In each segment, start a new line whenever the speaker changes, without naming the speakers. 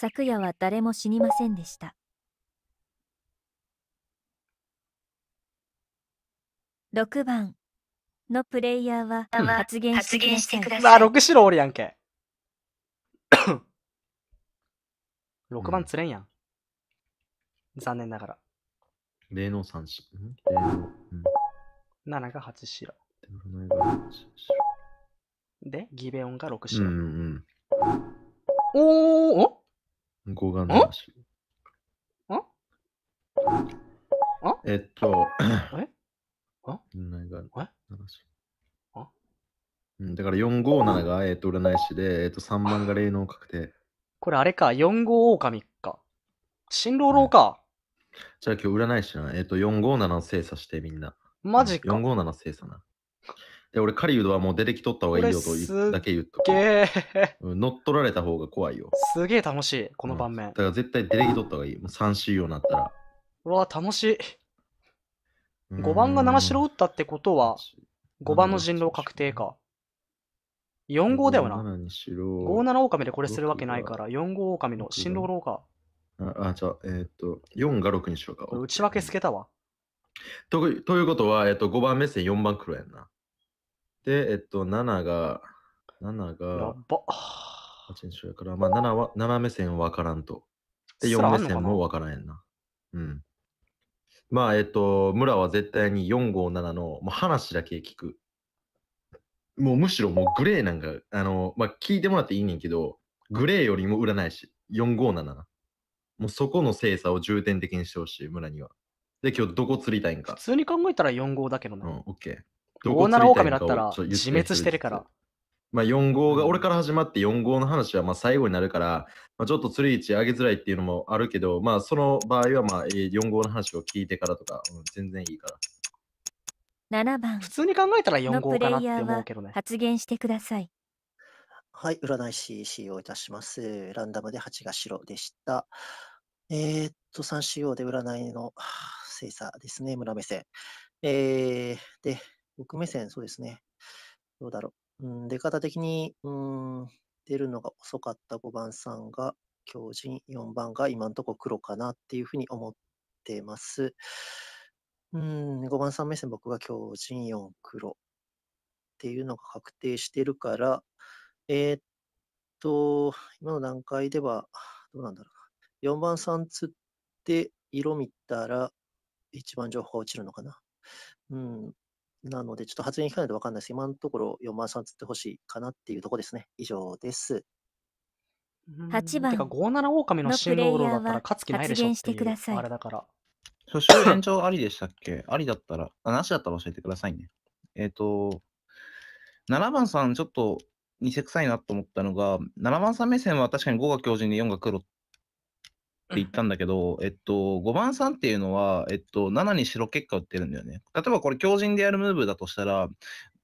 昨夜は誰も死にませんでした。6番のプレイヤーは発言してください。まあ、6白おるやんけ。
6番つれんやん。残念ながら。
霊能三子。霊
能。7が8白。で、ギベオンが六
白。うん
うん、おお
語がないし。んえっと、えあ何があるだから457が、えっと、占い師で、えっと、3番が霊能確定。
これあれか、4号狼
か。新郎郎か、ね。じゃあ今日占い師な。えっと、457を精査してみんな。マジか。457精査な。や俺ウドはもう出てきとった方がいいよとだけ言っとけ、乗っ取られた方が怖いよ
すげえ楽しいこの盤面、うん、だ
から絶対出てきとった方がいいもう3周よになったら
うわ楽しい5番が七代打ったってことは5番の人狼確定か4号だよな
57
狼でこれするわけないから4号狼の新郎郎か
ああじゃあえー、っと4が6にしようか
内訳つけたわ
とということは、えー、っと5番目線4番黒やんなで、えっと、7が、7が、やば8から、まあ、7は、7目線わからんと。で、4目線もわからんんな。うん。まあ、えっと、村は絶対に457のもう話だけ聞く。もうむしろもうグレーなんか、あの、まあ、聞いてもらっていいねんけど、グレーよりも占い師、457もうそこの精査を重点的にしてほしい、村には。で、今日どこ釣りたいんか。普
通に考えたら4 5だけどな。うん、オッケー。こ七狼だったら
自滅してるから。まあ、4号が、俺から始まって4号の話はまあ最後になるから、まあ、ちょっと釣り位置上げづらいっていうのもあるけど、まあ、その場合はまあ4号の話を聞いてからとか、うん、全然いいか
ら。7番普通に考えたら4号かなって思うけどね。発言してください。
はい、占い師使用いたします。ランダムで8が白でした。えー、っと、3使用で占いの精査ですね、村目線。えー、で、僕目線、そうですね。どうだろう。うん、出方的に、うん、出るのが遅かった5番さんが強靭、4番が今んとこ黒かなっていうふうに思ってます。うん、5番さん目線僕が強靭、4黒っていうのが確定してるから、えー、っと、今の段階では、どうなんだろうな。4番さん釣って色見たら、一番情報が落ちるのかな。うん、なので、ちょっと発言聞かないと分かんないです。今のところ4番さんつってほしいかなっていうとこですね。以上です。
8番てか57狼の新郎働だったら勝つ気ないでしょっていうあれだから。
初週延長ありでしたっけ ありだったら、あ、なしだったら教えてくださいね。えっ、ー、と、7番さんちょっと偽臭いなと思ったのが、7番さん目線は確かに5が強靭で4が黒っ言ったんだけど、えっと、5番さんっていうのは、えっと、7に白結果打ってるんだよね。例えばこれ強靭でやるムーブだとしたら、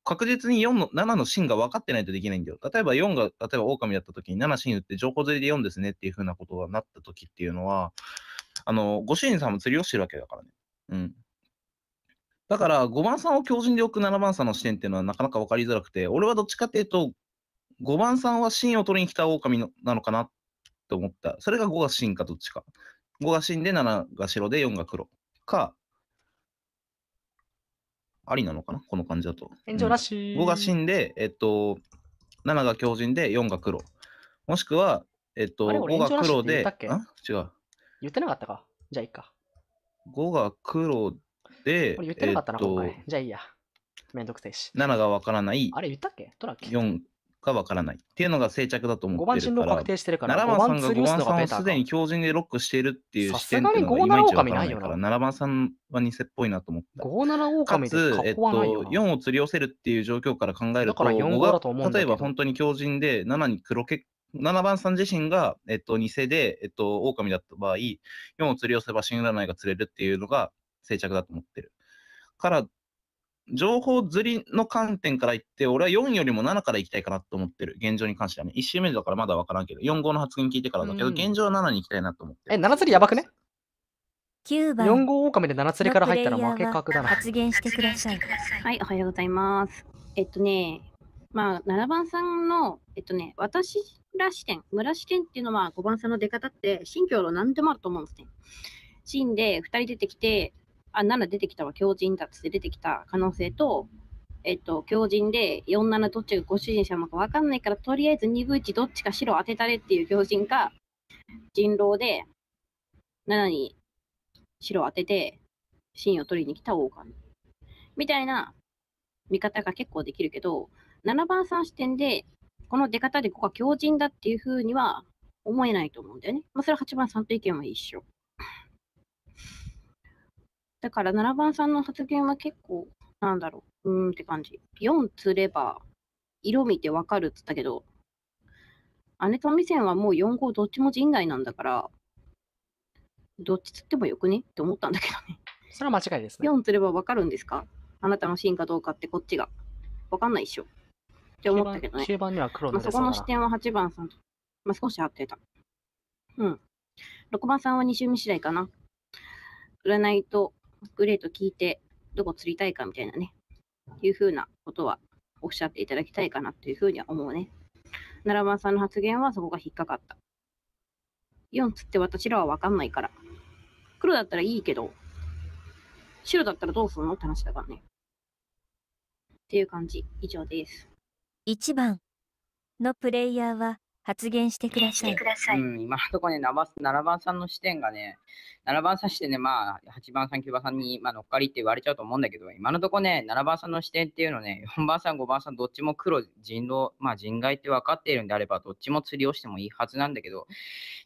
確実に4の、7の芯が分かってないとできないんだよ。例えば4が、例えば狼だった時に7芯打って情報釣りで4ですねっていうふうなことがなった時っていうのは、あの、ご主人さんも釣りをしてるわけだからね。うん。だから5番さんを強靭で置く7番さんの視点っていうのはなかなか分かりづらくて、俺はどっちかっていうと、5番さんは芯を取りに来た狼のなのかなっと思った。それが5が真かどっちか。5が真で7が白で4が黒か、ありなのかなこの感じだと。炎上らしい、うん、5が真で、えっと、7が強靭で4が黒。もしくは、えっと、5が黒で、あ違う。
言ってなかったかじゃあいいか。
5が黒で、言ってなかったな、えっと、
じゃあいいや。めんどくせえし。7がわからない。あれ言ったっけトラッキ
4かわからないっていうのが静着だと思ってるから。5番進路確定してるから、7番さんが5番さんをすでに強靭でロックしているっていう視点っていうのがいまいちわからないから、7番さんは偽っぽいなと思っ
た。5狼でかつ、えっと、4
を釣り寄せるっていう状況から考えると、5が例えば本当に強靭で7に黒け7番さん自身が、えっと、偽で、えっと、狼だった場合、4を釣り寄せば死ぬ占いが釣れるっていうのが静着だと思ってる。から、情報釣りの観点から言って、俺は4よりも7から行きたいかなと思ってる。現状に関してはね。1周目だからまだ分からんけど、4号の発言聞いてからだけど、うん現状は7に行きたいなと思って
え、7釣りやば
くね9番 ?4 号狼で7釣りから入ったら負け確だな。発言してください。はい、おはようございます。えっとね、まあ、7番さんの、えっとね、私ら視点、村視点っていうのは、5番さんの出方って、新教の何でもあると思うんですね。シーンで2人出てきて、あ、7出てきたわ、強靭だって出てきた可能性と、えっと、強靭で47どっちがご主人様か分かんないから、とりあえず2分1どっちか白当てたれっていう強靭か、人狼で7に白当てて、芯を取りに来た王冠。みたいな見方が結構できるけど、7番3視点で、この出方でここは強靭だっていうふうには思えないと思うんだよね。まあ、それは8番3と意見は一緒。だから7番さんの発言は結構、なんだろう、うーんって感じ。4釣れば、色見てわかるっつったけど、姉とミセはもう4号どっちも陣外なんだから、どっち釣ってもよくねって思ったんだけどね。それは間違いですね。4釣ればわかるんですかあなたのシーンかどうかってこっちが。わかんないっしょ。って思ったけどね。終
盤には黒のまあ、そこの視点
は8番さんと、まあ、少し合ってた。うん。6番さんは2周目次第かな。占いとグッレート聞いて、どこ釣りたいかみたいなね、いうふうなことはおっしゃっていただきたいかなというふうには思うね。奈良間さんの発言はそこが引っかかった。4つって私らは分かんないから。黒だったらいいけど、白だったらどうすんのって話だからね。っていう感じ。以上
です。1番のプレイヤーは発言してください。
うん、今のところね7番、番さんの視点がね、七番さんしてね、まあ、八番さん、九番さんに、まあ、乗っかりって言われちゃうと思うんだけど、今のところね、七番さんの視点っていうのね、四番さん、五番さん、どっちも黒、人狼、まあ、人外って分かっているんであれば、どっちも釣りをしてもいいはずなんだけど、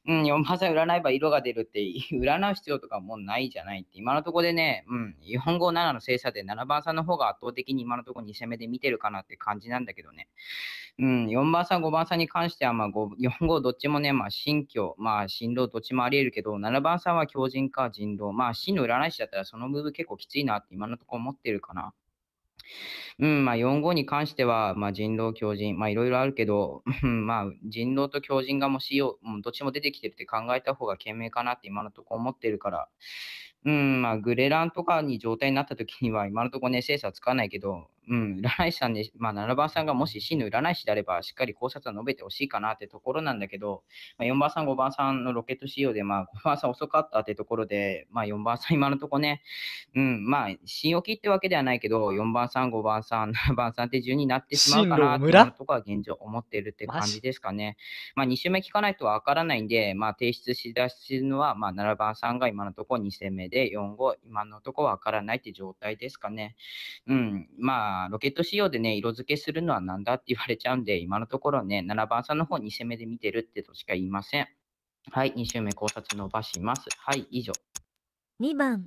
うん、四番さん占えば色が出るって、占う必要とかもうないじゃないって、今のところでね、うん、語5、7の精査で七番さんの方が圧倒的に今のところ2戦目で見てるかなって感じなんだけどね、うん、四番さん、五番さんに関しては、まあ、あ、4 5どっちもね、まあ、新居、まあ、新郎どっちもあり得るけど、7番さんは狂人か人狼。まあ、真の占い師だったらそのムーブ結構きついなって今のところ思ってるかな。うん、まあ、4号に関しては、まあ、人狼、狂人、まあ、いろいろあるけど、まあ、人狼と狂人がもしよう、どっちも出てきてるって考えた方が賢明かなって今のところ思ってるから、うん、まあ、グレランとかに状態になった時には、今のところね、精査つかないけど、うん、占い師さんで、まあ、7番さんがもし真の占い師であれば、しっかり考察は述べてほしいかなってところなんだけど、まあ、4番さん、5番さんのロケット仕様で、まあ、5番さん遅かったってところで、まあ、4番さん今のとこね、うん、まあ、信用切ってわけではないけど、4番さん、5番さん、7番さんって順になってしまうかなってとこは現状思ってるって感じですかね。まあ、2週目聞かないとわからないんで、まあ、提出しだすのは、まあ、7番さんが今のとこ二2戦目で、4、5、今のところわからないって状態ですかね。うん、まあ、あロケット仕様でね、色付けするのは何だって言われちゃうんで、今のところね、7番さんの方2攻めで見てるってとしか言いません。はい、2周目考察伸ばします。はい、以上。
2番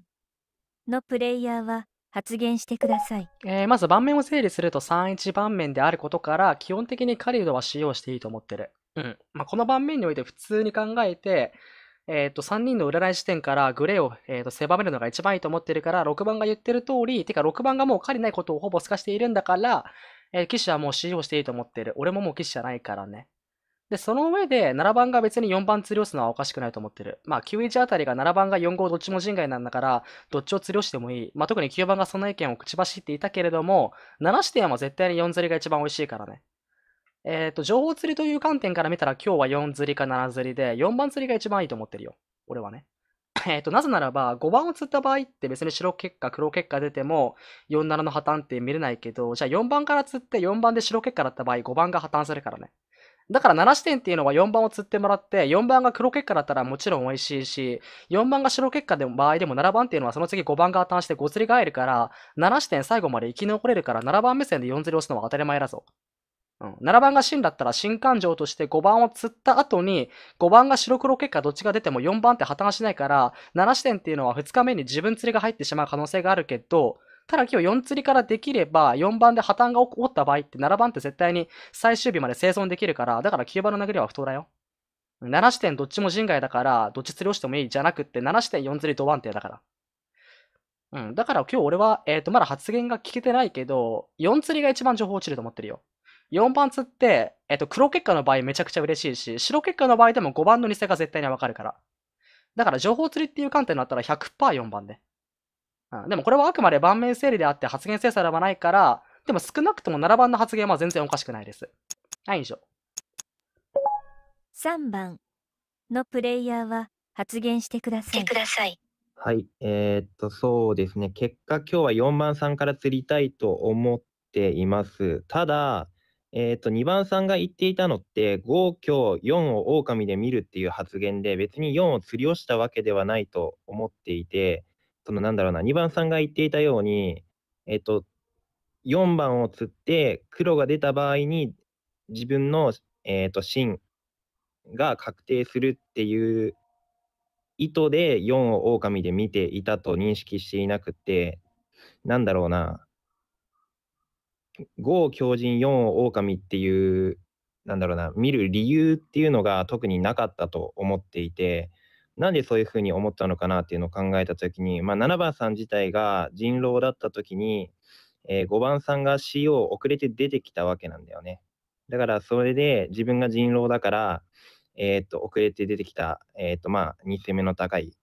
のプレイヤーは発言してください、えー、まず盤面を整理すると31番
面であることから基本的に狩人は使用していいと思ってる、うんまあ、この盤面において普通に考えてえっ、ー、と、3人の占い視点からグレーを、えー、と狭めるのが一番いいと思ってるから、6番が言ってる通り、てか6番がもう狩りないことをほぼ透かしているんだから、えー、騎士はもう使用していいと思ってる。俺ももう騎士じゃないからね。で、その上で、7番が別に4番釣りをすのはおかしくないと思ってる。まあ、91あたりが7番が4号どっちも人外なんだから、どっちを釣りをしてもいい。まあ、特に9番がその意見を口走っていたけれども、7視点は絶対に4釣りが一番美味しいからね。えっ、と、情報釣りという観点から見たら今日は4釣りか7釣りで、4番釣りが一番いいと思ってるよ。俺はね。えっ、と、なぜならば、5番を釣った場合って別に白結果、黒結果出ても、47の破綻って見れないけど、じゃあ4番から釣って4番で白結果だった場合、5番が破綻するからね。だから7視点っていうのは4番を釣ってもらって、4番が黒結果だったらもちろん美味しいし、4番が白結果でも場合でも7番っていうのはその次5番が破綻して5釣りがるから、7視点最後まで生き残れるから7番目線で4釣りをするのは当たり前だぞ。うん、7番が芯だったら新感情として5番を釣った後に5番が白黒結果どっちが出ても4番って破綻しないから7視点っていうのは2日目に自分釣りが入ってしまう可能性があるけどただ今日4釣りからできれば4番で破綻が起こった場合って7番って絶対に最終日まで生存できるからだから9番の殴りは不当だよ。7視点どっちも人外だからどっち釣りをしてもいいじゃなくって7視点4釣りド安定だから。うん。だから今日俺は、えっ、ー、と、まだ発言が聞けてないけど、4釣りが一番情報落ちると思ってるよ。4番つって、えっと、黒結果の場合めちゃくちゃ嬉しいし、白結果の場合でも5番の偽が絶対にわかるから。だから情報釣りっていう観点だったら 100%4 番で、うん。でもこれはあくまで盤面整理であって発言精査ではないから、でも少なくとも7番の発言は全然おかしくないです。はい、以上。
3番のプレイヤーは発言してください。ください
はい、えー、っと、そうですね。結果今日は4番さんから釣りたいと思っています。ただ、えー、と、2番さんが言っていたのって、5強4を狼で見るっていう発言で、別に4を釣りをしたわけではないと思っていて、そのなんだろうな、2番さんが言っていたように、えー、と、4番を釣って黒が出た場合に自分の、えー、と、芯が確定するっていう意図で4を狼で見ていたと認識していなくて、なんだろうな、を狂人4を狼っていうなんだろうな見る理由っていうのが特になかったと思っていてなんでそういうふうに思ったのかなっていうのを考えた時に、まあ、7番さん自体が人狼だった時に、えー、5番さんが C を遅れて出てきたわけなんだよねだからそれで自分が人狼だから、えー、っと遅れて出てきた、えー、っとまあ2戦目の高い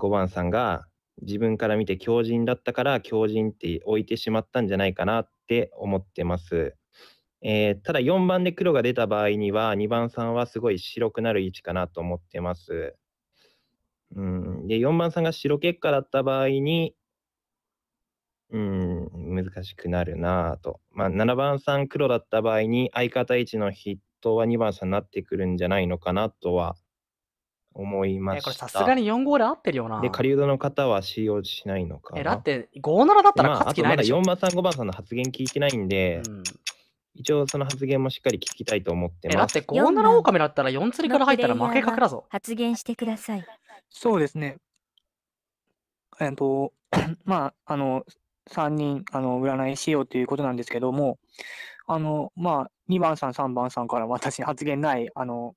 5番さんが自分から見て強靭だったから強靭って置いてしまったんじゃないかなって思ってます。えー、ただ4番で黒が出た場合には2番さんはすごい白くなる位置かなと思ってます。うん、で4番さんが白結果だった場合に、うん、難しくなるなぁと。まあ、7番さん黒だった場合に相方位置の筆頭は2番さんになってくるんじゃないのかなとは思いましえこれさすがに
4号で合ってるよな。で、狩
人の方は使用しないのかな。え、だっ
て5七だったら勝つ気ないでしょ。ま
あ、まだ4番さん、5番さんの発言聞いてないんで、うん、一応その発言もしっかり聞きたいと思ってます。え、だって5七狼だったら4釣りから入ったら負
け確だぞ。発言してください。
そうですね。えっと、まあ、あの、3人、あの、占いしようということなんですけども、あの、まあ、2番さん、3番さんから私発言ない、あの、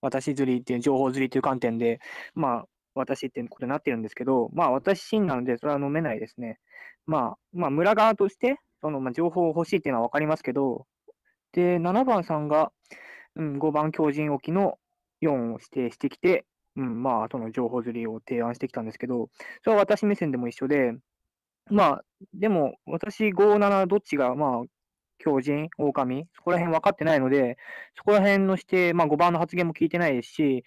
私釣りっていう、情報釣りという観点で、まあ、私っていうことになってるんですけど、まあ、私なので、それは飲めないですね。まあ、まあ、村側として、その、まあ、情報を欲しいっていうのはわかりますけど、で、7番さんが、うん、5番強靭沖の4を指定してきて、うん、まあ、その情報釣りを提案してきたんですけど、それは私目線でも一緒で、まあ、でも、私、5、7、どっちが、まあ、狂人、狼、そこら辺分かってないので、そこら辺のして、まあ5番の発言も聞いてないですし、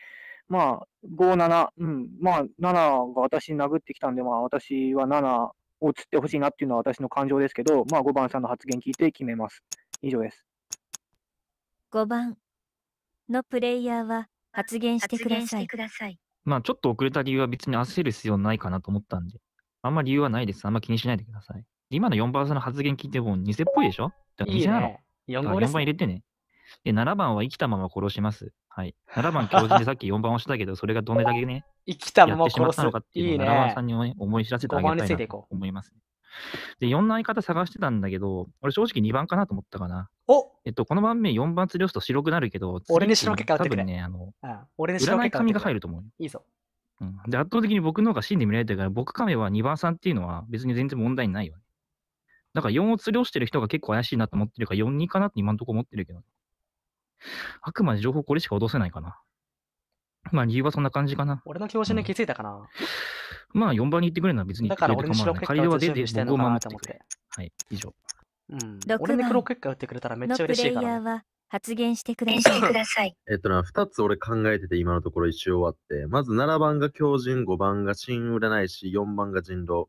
まあ5、7、うん、まあ7が私殴ってきたんで、まあ私は7を釣ってほしいなっていうのは私の感情ですけど、まあ5番さんの発言聞いて決めます。以上です。
5番のプレイヤーは発言してください。
まあちょっと遅れた理由は別に焦る必要ないかなと思ったんで、あんまり理由はないです。あんま気にしないでください。今の4番さんの発言聞いても偽っぽいでしょ偽なの。いいね、4, 号です4番入れてね。で、7番は生きたまま殺します。はい。7番教授でさっき4番押したけど、それがどれだけね、
生きたまま殺すのかっていうのを7番さんに、
ね、思い知らせてあげたいなと思います、で、4の相方探してたんだけど、俺正直2番かなと思ったかな。おえっと、この番目4番釣り押すと白くなるけど、俺に白結果多分ね、あ
の、あ俺に白結果占い紙が入ると思う。いいぞ。
うん、で圧倒的に僕の方が真で見られてるから、僕亀は2番さんっていうのは別に全然問題ないよね。だから4を釣りをしてる人が結構怪しいなと思ってるから、4、2かなって今んとこ思ってるけど、あくまで情報これしか脅せないかな。まあ理由はそんな感じかな。
俺の教授に気づいたかな。
うん、まあ4番に行ってくれるのは別に言ってくれ
るかもない。仮では出てをってく
れ。はい、以上。
うん、俺に黒結果打ってくれたらめっちゃ嬉しいか
ら、発言してください。
えっとな、2つ俺考えてて今のところ一周終わって、まず7番が狂人、5番が新占い師、4番が人狼。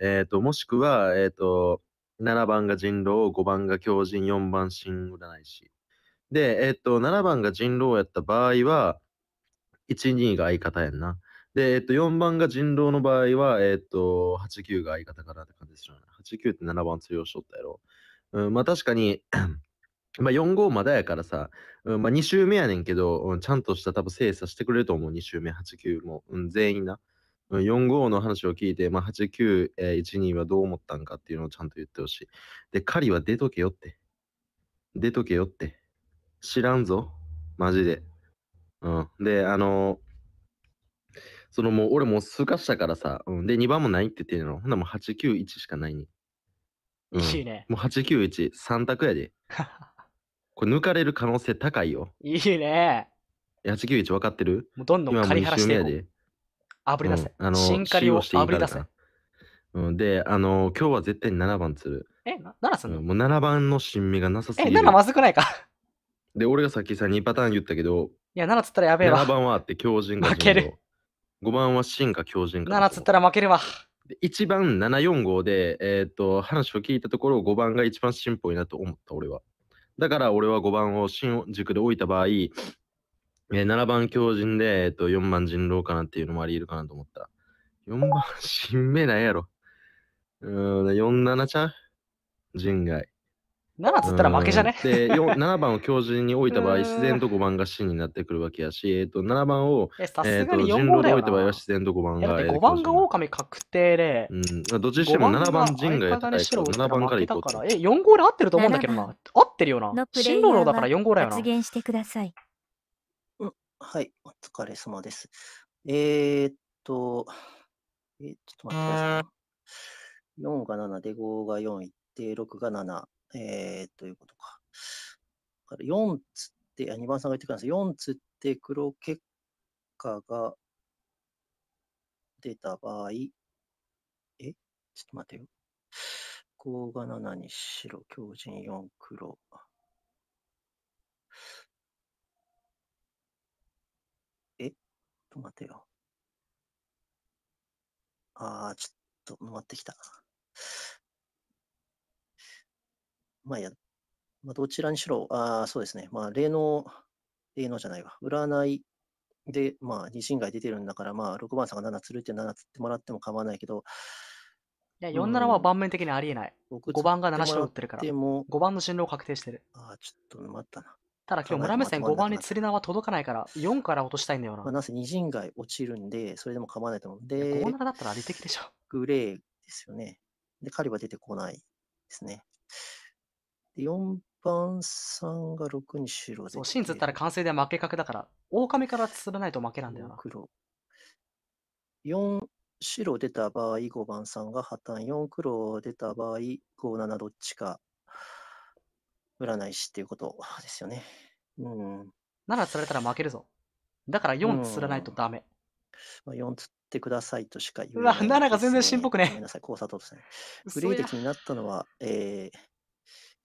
えっ、と、もしくは、えっ、と、7番が人狼、5番が狂人、4番新占い師。で、えっと、7番が人狼やった場合は、1、2が相方やんな。で、えっと、4番が人狼の場合は、えっと、8、9が相方かなって感じですよね。8、9って7番通用しとったやろ。うん、まあ確かに まあ4、5まだやからさ、うん、まあ2周目やねんけど、うん、ちゃんとした多分精査してくれると思う、2周目、8、9も、うん、全員な。4号の話を聞いて、まあ、8912はどう思ったんかっていうのをちゃんと言ってほしい。で、狩りは出とけよって。出とけよって。知らんぞ。マジで。うん。で、あのー、そのもう俺もすかしたからさ、うん、で、2番もないって言ってるの。ほんなもう891しかないに、うん、いいね。もう891、3択やで。これ抜かれる可能性高いよ。
いいね。
891分かってる
もうどんどん借り払していこう。
あぶり出せ。うんあのシンカリをあぶり出せ。うん、で、あの今日は絶対に7番釣る。
え、な7すうんも
う7番の新味がなさすえ、ぎる。7まずくないか。で、俺がさっきさ、2パターン言ったけど、
いや、7つったらやべえ7番
はあって強靭か負ける人造。5番は進か強靭か7つったら負けるわ。で1番7四5で、えーっと話を聞いたところ5番が一番進歩いなと思った俺はだから俺は5番を新軸で置いた場合えー、7番強人で、えっ、ー、と、4番人狼かなっていうのもあり得るかなと思った。4番、新名ないやろ。うん、47ちゃう人外。7つったら負けじゃねで7 番を強人に置いた場合、自然と5番が死になってくるわけやし、えっ、ー、と7番をえー、と人狼で置いた場合は自然と5番が。5番
が狼確定で、うん、どっちにしても7番人外やったら7番からいこうえ、4号で合ってると思うんだけどな。合ってるよな。新郎だから4号だよな。発
言してください。はい、お
疲れ様です。えー、っと、えー、ちょっと待ってください。4が7で5が4いって、6が7、えー、ということか。4つって、あ、2番さんが言ってください。4つって黒結果が出た場合、え、ちょっと待てよ。5が7に白、強靭4黒。と待てよ。ああ、ちょっと回ってきた。まあ、や、まあ、どちらにしろ、ああ、そうですね。まあ、例の、例のじゃないわ。占いで、まあ、二進が出てるんだから、まあ、6番さんが7つるって7つってもらっても構わないけど、
いや、4、7は盤面的にありえない。僕5番が7勝打ってるから。でも、5番の進路を確定してる。ああ、ちょっと待ったな。ただ今日村目線5番に釣り縄届かないから、4から落としたいんだよな。ま
あ、なぜ二2陣街落ちるんで、それでも構わないと思うんで。5、7だったらありてきでしょ。グレーですよね。で、狩りは出てこないですね。で、4
番さが6に白で。そう、芯釣ったら完成で負けかけだから、狼から釣らないと負けなんだよな。黒。4、白出た場合、5番さ
が破綻。4黒出た場合、5、7どっちか占い師っていうことですよね。うん。
なら釣られたら負けるぞ。だから4釣らない
とダメ。まあ、4釣ってくださいとしか言わない、ね。うわ、
7が全然しんぽくね。ごめんな
さい、交差とですね。グレー的になったのは、え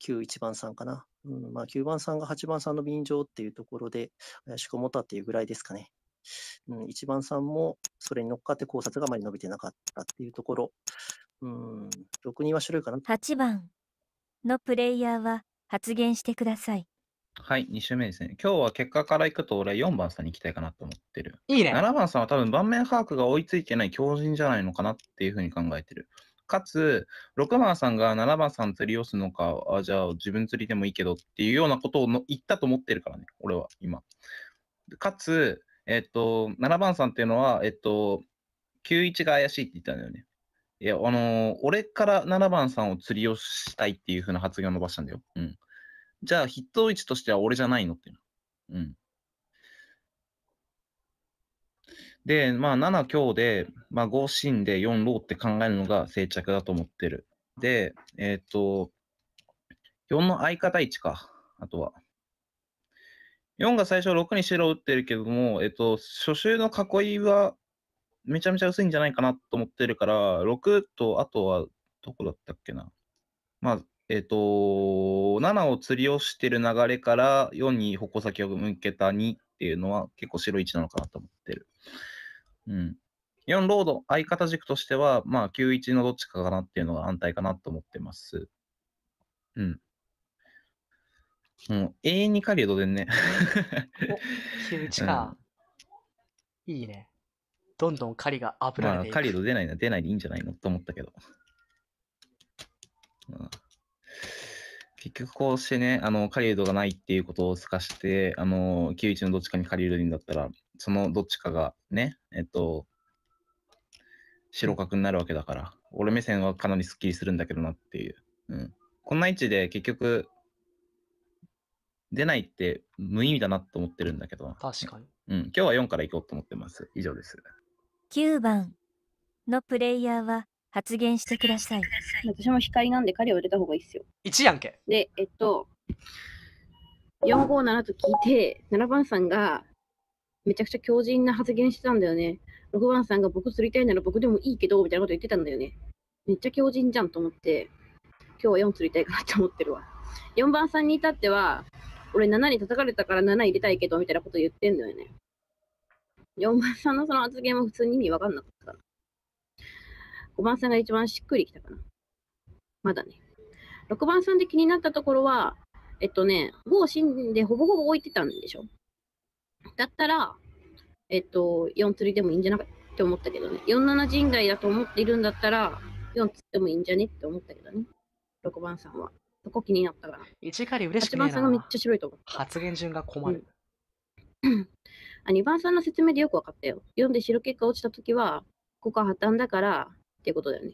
ー、9、1番さんかな。うんまあ、9番さんが8番さんの便乗っていうところで、怪しく思ったっていうぐらいですかね。うん、1番さんもそれに乗っかって考察があまり伸びてなかったっていうところ、
うん、6人は種類かな。8番
のプレイヤーは発言してください。
はい、2週目ですね。今日は結果からいくと、俺は4番さんに行きたいかなと思ってる。いいね。7番さんは多分盤面把握が追いついてない強靭じゃないのかなっていうふうに考えてる。かつ、6番さんが7番さん釣りをするのか、あじゃあ自分釣りでもいいけどっていうようなことをの言ったと思ってるからね、俺は今。かつ、えっと、7番さんっていうのは、えっと、91が怪しいって言ったんだよね。いや、あのー俺から7番さんを釣りをしたいっていうふうな発言を伸ばしたんだよ。うん。じゃあ、筆頭位置としては俺じゃないのっていうの。うん。で、まあ、7強で、まあ、5進で4ローって考えるのが正着だと思ってる。で、えっ、と、4の相方位置か。あとは。4が最初6に白を打ってるけども、えっ、と、初週の囲いはめちゃめちゃ薄いんじゃないかなと思ってるから、6と、あとは、どこだったっけな。まあ、えっ、ー、と、7を釣りをしてる流れから4に矛先を向けた2っていうのは結構白1なのかなと思ってる。うん。4ロード、相方軸としては、まあ、91のどっちかかなっていうのが安泰かなと思ってます。うん。もう永遠に狩人でね
91 か、
うん。いいね。どんどん狩りが炙られてあ、いく狩り
の出ないな、出ないでいいんじゃないのと思ったけど。結局こうしてね、あの、狩人がないっていうことを透かして、あの、9一のどっちかに狩人いるんだったら、そのどっちかがね、えっと、白角になるわけだから、俺目線はかなりスッキリするんだけどなっていう。うん。こんな位置で結局、出ないって無意味だなと思ってるんだけど。確かに。うん。今日は4からいこうと思ってます。以上です。
9番のプレイヤーは発言してください。私も光なんで彼を入れた方がいいですよ。1やんけ。で、えっと、
457と聞いて、7番さんがめちゃくちゃ強靭な発言してたんだよね。6番さんが僕釣りたいなら僕でもいいけど、みたいなこと言ってたんだよね。めっちゃ強靭じゃんと思って、今日は4釣りたいかなって思ってるわ。4番さんに至っては、俺7に叩かれたから7入れたいけど、みたいなこと言ってんだよね。4番さんのその発言も普通に意味わかんなかったかな。5番さんが一番しっくりきたかな。まだね。6番さんで気になったところは、えっとね、某死んでほぼほぼ置いてたんでしょ。だったら、えっと、4釣りでもいいんじゃなかって思ったけどね。47人外だと思っているんだったら、4釣ってもいいんじゃねって思ったけどね。6番さんは。そこ気になったから。一狩り嬉しくねえな。8番さんがめっちゃ白いと思
った。発言順が困る。
うんあ、2番さんの説明でよく分かったよ。読んで白結果落ちたときは、ここは破綻だからってことだよね。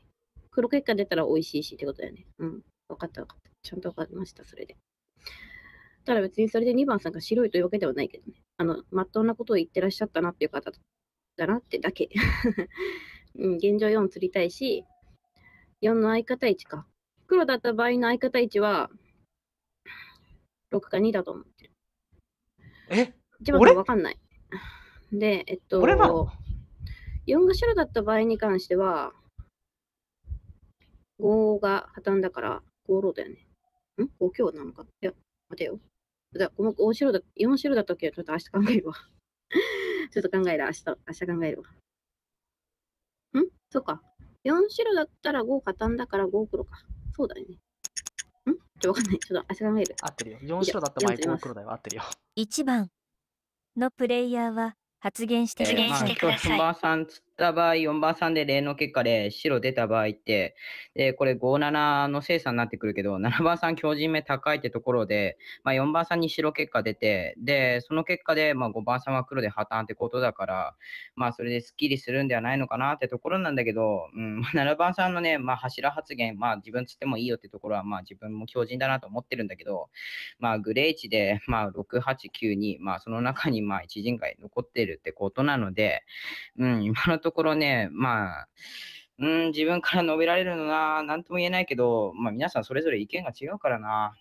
黒結果出たら美味しいしってことだよね。うん。分かった分かった。ちゃんと分かりました、それで。ただ別にそれで2番さんが白いというわけではないけどね。あの、まっとうなことを言ってらっしゃったなっていう方だなってだけ。うん、現状4釣りたいし、4の相方置か。黒だった場合の相方置は、6か2だと思ってる。
え一番か分か
んない。で、えっと、これ4が白だった場合に関しては、5が破綻だから、5ロだよね。ん ?5 強なのか。いや、待てよ。だこの白だ、4白だったっけちょっと明日考えるわ。ちょっと考える、明日、明日考えるわ。んそうか。4白だったら
5破綻だから5黒か。そうだよね。
んちょっとわかんない。ちょっと明日考える。合ってるよ。
4白だった場合5黒だよ。合ってるよ。
1番のプレイヤーは発言してくだ
さい。た場合、4番3で例の結果で白出た場合って、で、これ5-7の精査になってくるけど、7番3強靭目高いってところで、まあ、4番3に白結果出て、で、その結果で、まあ、5番3は黒で破綻ってことだから、まあ、それでスッキリするんではないのかなってところなんだけど、うん、7番3のね、まあ、柱発言、まあ、自分つってもいいよってところは、まあ、自分も強靭だなと思ってるんだけど、まあ、グレー値で、まあ、6、8、9、2、まあ、その中に、まあ、1陣外残ってるってことなので、うん、今のとところね、まあ、うん、自分から述べられるのな、なんとも言えないけど、まあ皆さんそれぞれ意見が違うからな。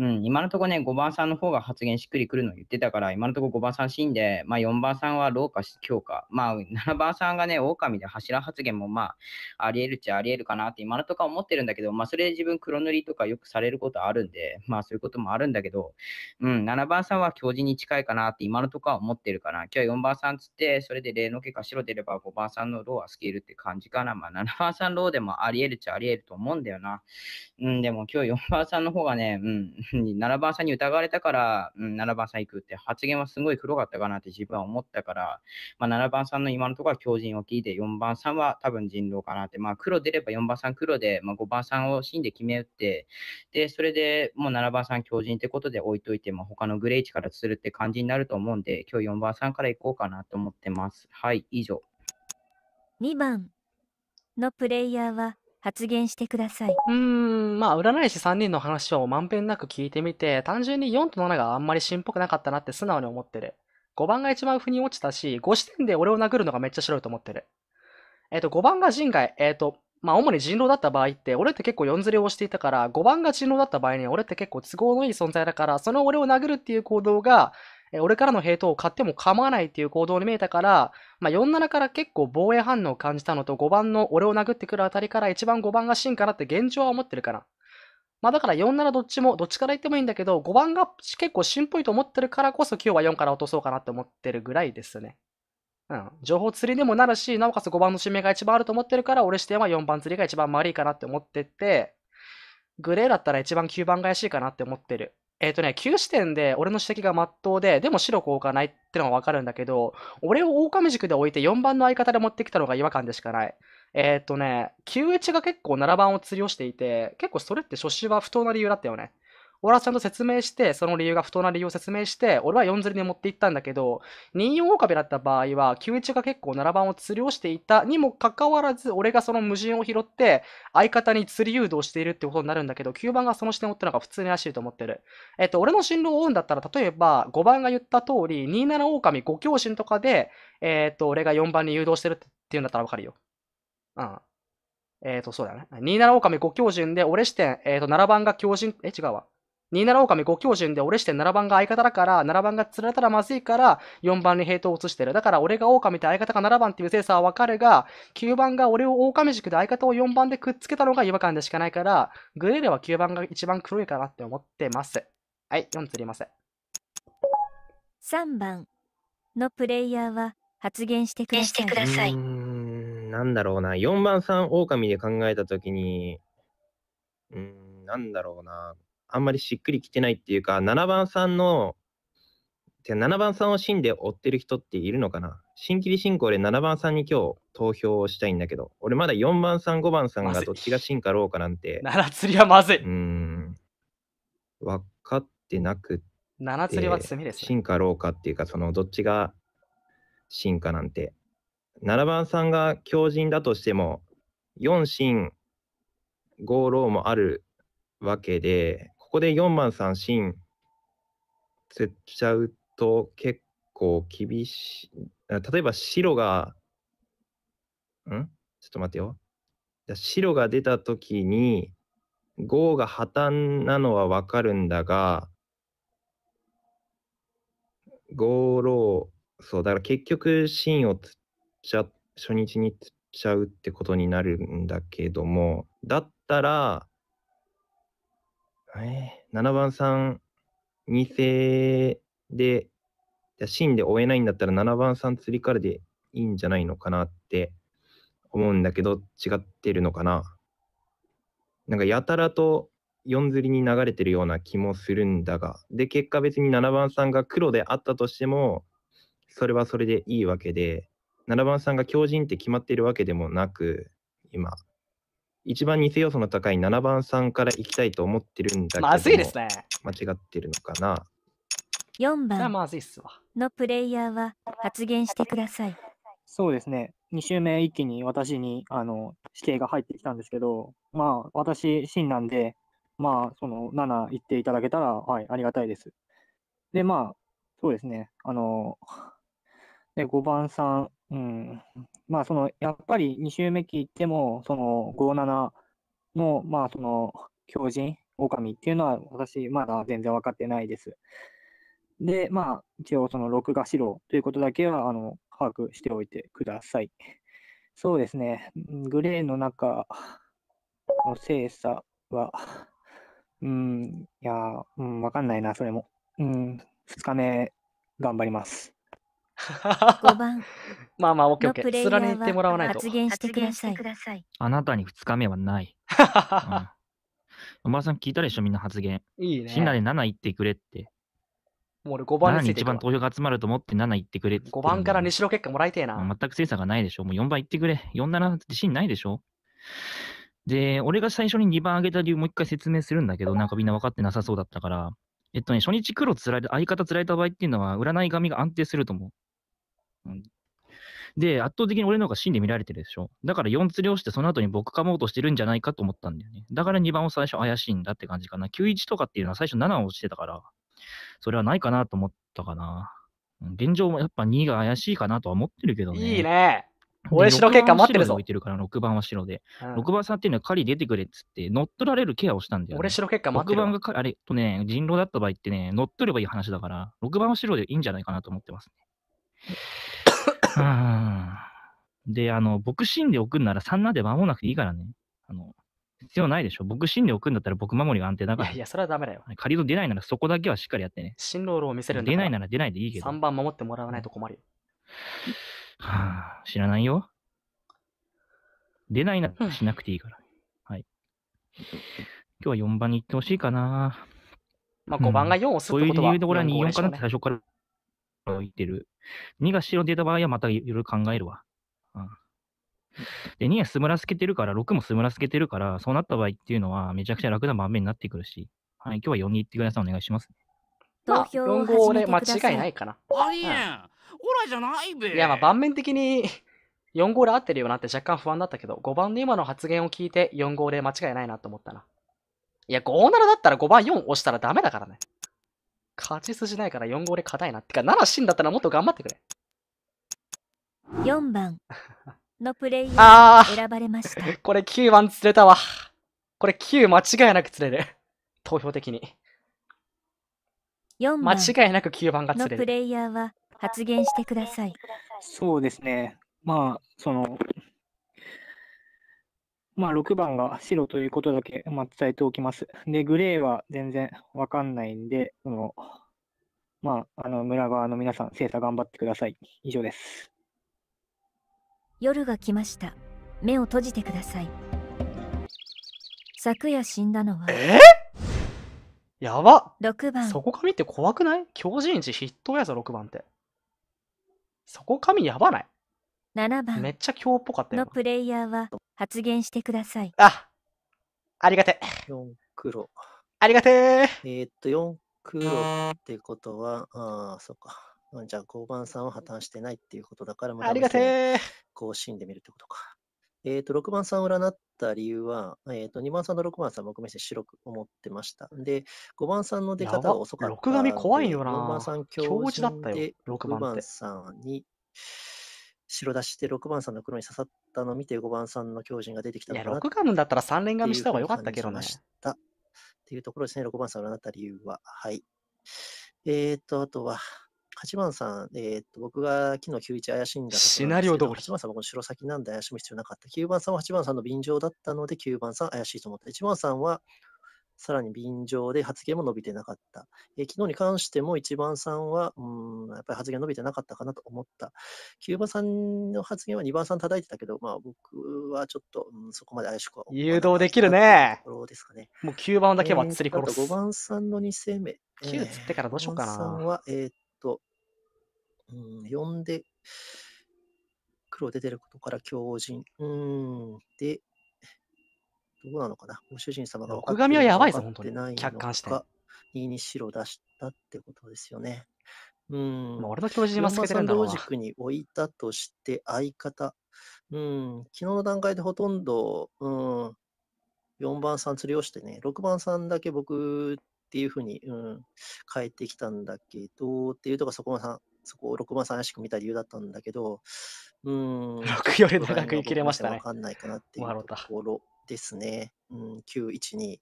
うん、今のところね、5番さんの方が発言しっくりくるの言ってたから、今のところ5番さん死んで、まあ、4番さんは老化し強化、まあ、7番さんがね、狼で柱発言もまあ、あり得るっちゃあり得るかなって今のところ思ってるんだけど、まあ、それで自分黒塗りとかよくされることあるんで、まあ、そういうこともあるんだけど、うん、7番さんは教授に近いかなって今のところ思ってるかな。今日4番さんつって、それで例の毛か白出れば5番さんのローはスケールって感じかな。まあ、7番さんローでもあり得るっちゃあり得ると思うんだよな。うん、でも今日4番さんの方がね、うん、7番さんに疑われたから、うん、7番さん行くって発言はすごい黒かったかなって自分は思ったから、まあ、7番さんの今のところは強人を聞いて、4番さんは多分人狼かなって、まあ、黒出れば4番さん黒で、まあ、5番さんを死んで決め打って、で、それでもう7番さん強人ってことで置いといて、まあ、他のグレーチからするって感じになると思うんで、今日4番さんから行こうかなと思ってます。はい、以上。
2番のプレイヤーは発言してください。
うーん、まあ、占い師3人の話をまんべんなく聞いてみて、単純に4と7があんまりしっぽくなかったなって素直に思ってる。5番が一番腑に落ちたし、5視点で俺を殴るのがめっちゃ白いと思ってる。えっ、ー、と、5番が人外、えっ、ー、と、まあ、主に人狼だった場合って、俺って結構4ずれをしていたから、5番が人狼だった場合に、俺って結構都合のいい存在だから、その俺を殴るっていう行動が、え俺からのヘイトを買っても構わないっていう行動に見えたから、まあ、47から結構防衛反応を感じたのと、5番の俺を殴ってくるあたりから一番5番が真かなって現状は思ってるから。まあだから47どっちも、どっちから言ってもいいんだけど、5番が結構真っぽいと思ってるからこそ今日は4から落とそうかなって思ってるぐらいですね。うん。情報釣りでもなるし、なおかつ5番の指名が一番あると思ってるから、俺視点は4番釣りが一番丸いかなって思ってて、グレーだったら一番9番が怪しいかなって思ってる。えっ、ー、とね、9視点で俺の指摘が真っ当で、でも白く置かないってのはわかるんだけど、俺を狼軸で置いて4番の相方で持ってきたのが違和感でしかない。えっ、ー、とね、9-1が結構7番を釣りをしていて、結構それって初心は不当な理由だったよね。俺はちゃんと説明して、その理由が不当な理由を説明して、俺は4釣りに持っていったんだけど、2四狼だった場合は、9一が結構7番を釣りをしていたにもかかわらず、俺がその無人を拾って、相方に釣り誘導しているってことになるんだけど、9番がその視点を追ったのが普通にらしいと思ってる。えっと、俺の進路を追うんだったら、例えば、5番が言った通り、2七狼5強心とかで、えっと、俺が4番に誘導してるっていうんだったらわかるよ。うん。えっ、ー、と、そうだね。27狼5強心で、俺視点、えっ、ー、と、7番が強心。え、違うわ。二七狼5強順で俺して7番が相方だから、7番が釣られたらまずいから、4番にヘイトを移してる。だから俺が狼で相方が7番っていう精査はわかるが、9番が俺を狼軸で相方を4番でくっつけたのが違和感でしかないから、グレーでは9番が一番黒いかなって思ってます。
はい、4釣ります。
3番のプレイヤーは発言してください。ください。
なんだろうな、4番さん狼で考えたときに、うん、なんだろうな。あんまりしっくりきてないっていうか、7番さんの、7番さんを芯で追ってる人っているのかな新切り進行で7番さんに今日投票したいんだけど、俺まだ4番さん、5番さんがどっちが芯かろうかなんて。七釣りはまずい。うん。分かってなくて。七釣りは罪です、芯かろうかっていうか、そのどっちが芯かなんて。7番さんが強靭だとしても、4芯、5ローもあるわけで、ここで4万三ン。釣っちゃうと結構厳しい。例えば白が、
んちょっ
と待ってよ。白が出た時に、5が破綻なのはわかるんだが、5ロー、そう、だから結局ンをつっちゃ、初日につっちゃうってことになるんだけども、だったら、えー、7番さん、2世で、芯で追えないんだったら7番さん釣りからでいいんじゃないのかなって思うんだけど、違ってるのかな。なんかやたらと4釣りに流れてるような気もするんだが、で、結果別に7番さんが黒であったとしても、それはそれでいいわけで、7番さんが強靭って決まっているわけでもなく、今、一番偽要素の高い7番さんから行きたいと思ってるんだけどまずいですね。間
違ってるのかな
4番まずいっすのプレイヤーは発言してください。
そうですね。2周目一気に私にあの指定が入ってきたんですけど、まあ私、真なんで、まあその7言っていただけたら、はい、ありがたいです。で、まあ、そうですね。あの、で5番さんうん、まあそのやっぱり2周目聞いてもその57のまあその狂人狼っていうのは私まだ全然分かってないです。でまあ一応その録画資料ということだけはあの把握しておいてください。そうですねグレーの中の精査はうんいや、うん、分かんないなそれも。うん2日目頑張ります。
5 番
まあまあ、オッケーオッケー。すられてもらわないと。発
言してください。
あなたに2
日目はない。うん、さん聞いたでしょ、みんな発言。
いいね。死んだで
7言ってくれって。
もう俺5番に一番
投票が集まると思って7言ってくれって。5番か
ら西野結果もらいたいな。
全く精査がないでしょ。もう4番言ってくれ。4、7自信ないでしょ。で、俺が最初に2番上げた理由もう一回説明するんだけど、なんかみんな分かってなさそうだったから。えっとね、初日黒つられ、相方つられた場合っていうのは、占い髪が安定すると思う。で、圧倒的に俺の方が死んで見られてるでしょ。だから4釣りをして、その後に僕噛もうとしてるんじゃないかと思ったんだよね。だから2番を最初怪しいんだって感じかな。91とかっていうのは最初7を落ちてたから、それはないかなと思ったかな。現状もやっぱ2が怪しいかなとは思ってるけどね。いい
ね。俺白結果待ってるぞ。置
てるから6番は白で。うん、6番さんっていうのは狩り出てくれっつって乗っ取られるケアをしたんだよ、ね。俺白結果待ってる。6番があれとね、人狼だった場合ってね、乗っ取ればいい話だから、6番は白でいいんじゃないかなと思ってますね。で、あの、僕死んでおくんなら3なで守らなくていいからね。あの、必要ないでしょ。僕死んでおくんだったら僕守りが安定だから。いやいや、それはダメだよ。仮の出ないならそこだけはしっかりやってね。進路路を見せるんだ出ないなら出ないでいいけど。3番守ってもらわないと困るよ。はあ、知らないよ。出ないならしなくていいから。はい。今日は4番に行ってほしいかな。まあ5番が4をすってことは、うん、そういう理由で俺は24かなって最初から置いてる。2が白出た場合はまたいろいろ考えるわ。うん、で、2はスムラスけてるから、6もスムラスけてるから、そうなった場合っていうのはめちゃくちゃ楽な場面になってくるし、はい、今日は4に行ってください。お願い
します、ね。投票を始俺間違いないかな。
ありえん。オラじゃないべ。いや、まあ
盤面的に4号で合ってるよなって若干不安だったけど、5番の今の発言を聞いて4号で間違いないなと思ったな。いや、57だったら5番4押したらダメだからね。勝ち筋ないから4号で硬いな。ってか、なら死んだったらもっと頑張ってくれ。4番
のプレイヤー選ばれました。
これ9番釣れたわ。これ9間違いなく釣れる。投票的に。
間違いなく9番が釣れる。プレイヤーは発言してください。
そうですね。まあ、その、まあ、6番が白ということだけ、まあ、伝えておきます。で、グレーは全然わかんないんで、その、まあ、あの、村側の皆さん、精査頑張ってください。以上です。
夜が来ました。目を閉じてください。昨夜死んだのは。
えー、やば !6
番。そこ神って怖くない強人地筆頭やぞ、6番って。そこ神やばない7番めっちゃ今日っぽかったよの
プレイヤーは発言してください。あ
ありがて四黒。
ありがてえ。
えー、っと、4
黒ってことは、ああ、そっか。じゃあ5番さんは破綻してないっていうことだから、ありがてえ。こう死んでみるってことか。えっ、ー、と、6番さんを占った理由は、えっ、ー、と、2番さんと6番さん僕目線白く思ってました。で、5番さんの出方は遅かった。6番さん強打だったよ。6番さんに。白出して6番さんの黒に刺さったのを見て5番さんの狂人が出てきたのいや、6
番だったら3連ガムした方が良かったけどね。っ
ていうところですね、6番さんがなった理由は。はい。えっ、と、あとは、8番さん、えっ、と、僕が昨日91怪しいんだシナリオ通り。8番さんは白先なんで怪しむ必要なかった。9番さんは8番さんの便乗だったので、9番さん怪しいと思った。1番さんはさらに便乗で発言も伸びてなかった。えー、昨日に関しても一番さんは、うん、やっぱり発言伸びてなかったかなと思った。9番さんの発言は2番さん叩いてたけど、まあ僕はちょっと、うん、そこまで怪しくは
誘導できるね。ところですかね。もう9番だけは釣り殺す。えー、5番
さんの2戦目。
9釣ってからどうしようかな。えー、5番さん
は、えー、っと、うん、4で、黒出てることから強靭。うん。で、どうなのかなご主人様が分かはやばいぞ、本当に。客観して。いいに白出したってことですよね。うん。まあ、俺の教授に助けてるんだろうな。ロジックに置いたとして相方。うん。昨日の段階でほとんど、うん。4番さん釣りをしてね、6番さんだけ僕っていうふうに、うん、変えてきたんだけど、っていうとこそこさん、そこを6番さん怪しく見た理由だったんだけど、うん。6 より長く生きれましたね。わかんないかなっていうところ。ですね。うん、9、1、2。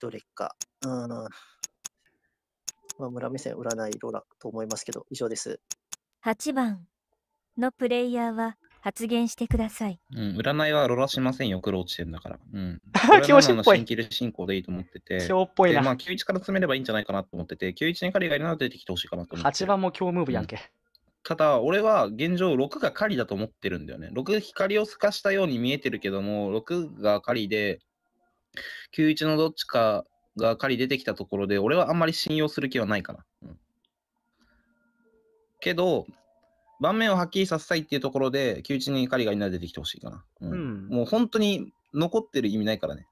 どれか。うん。まあ、村目線占いローラと思いますけど、以上です。
8番のプレイヤーは発言してください。
うん、占いはロラしませんよ、黒落ちてるんだから。うん。今日っぽい。新キル進行でいいと思ってて。っぽいな。まあ、91から詰めればいいんじゃないかなと思ってて、91に彼がいるなら出てきてほしいかなと思って。8番も今日ムーブやんけ。うんただ、俺は現状6が狩りだと思ってるんだよね。6光を透かしたように見えてるけども、6が狩りで、91のどっちかが狩り出てきたところで、俺はあんまり信用する気はないかな。うん、けど、盤面をはっきりさせたいっていうところで、91に狩りがいな出てきてほしいかな、うん、うん。もう本当に残ってる意味ないからね。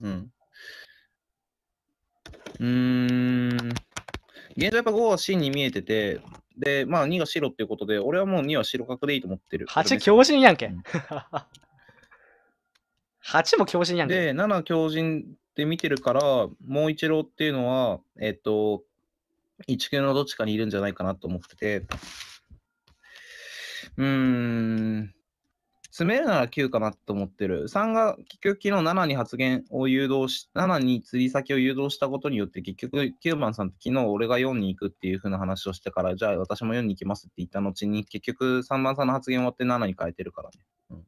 うん。うーん。現状やっぱ5は真に見えてて、で、まあ2が白っていうことで、俺はもう2は白角でいいと思ってる。8強靭やんけ。うん、8 も強靭やんけ。で、7強靭って見てるから、もう一郎っていうのは、えっ、と、1級のどっちかにいるんじゃないかなと思ってて、うーん。詰めるなら9かなと思ってる。3が結局昨日7に発言を誘導し、7に釣り先を誘導したことによって、結局9番さんって昨日俺が4に行くっていう風な話をしてから、じゃあ私も4に行きますって言った後に、結局3番さんの発言終わって7に変えてるからね。うん、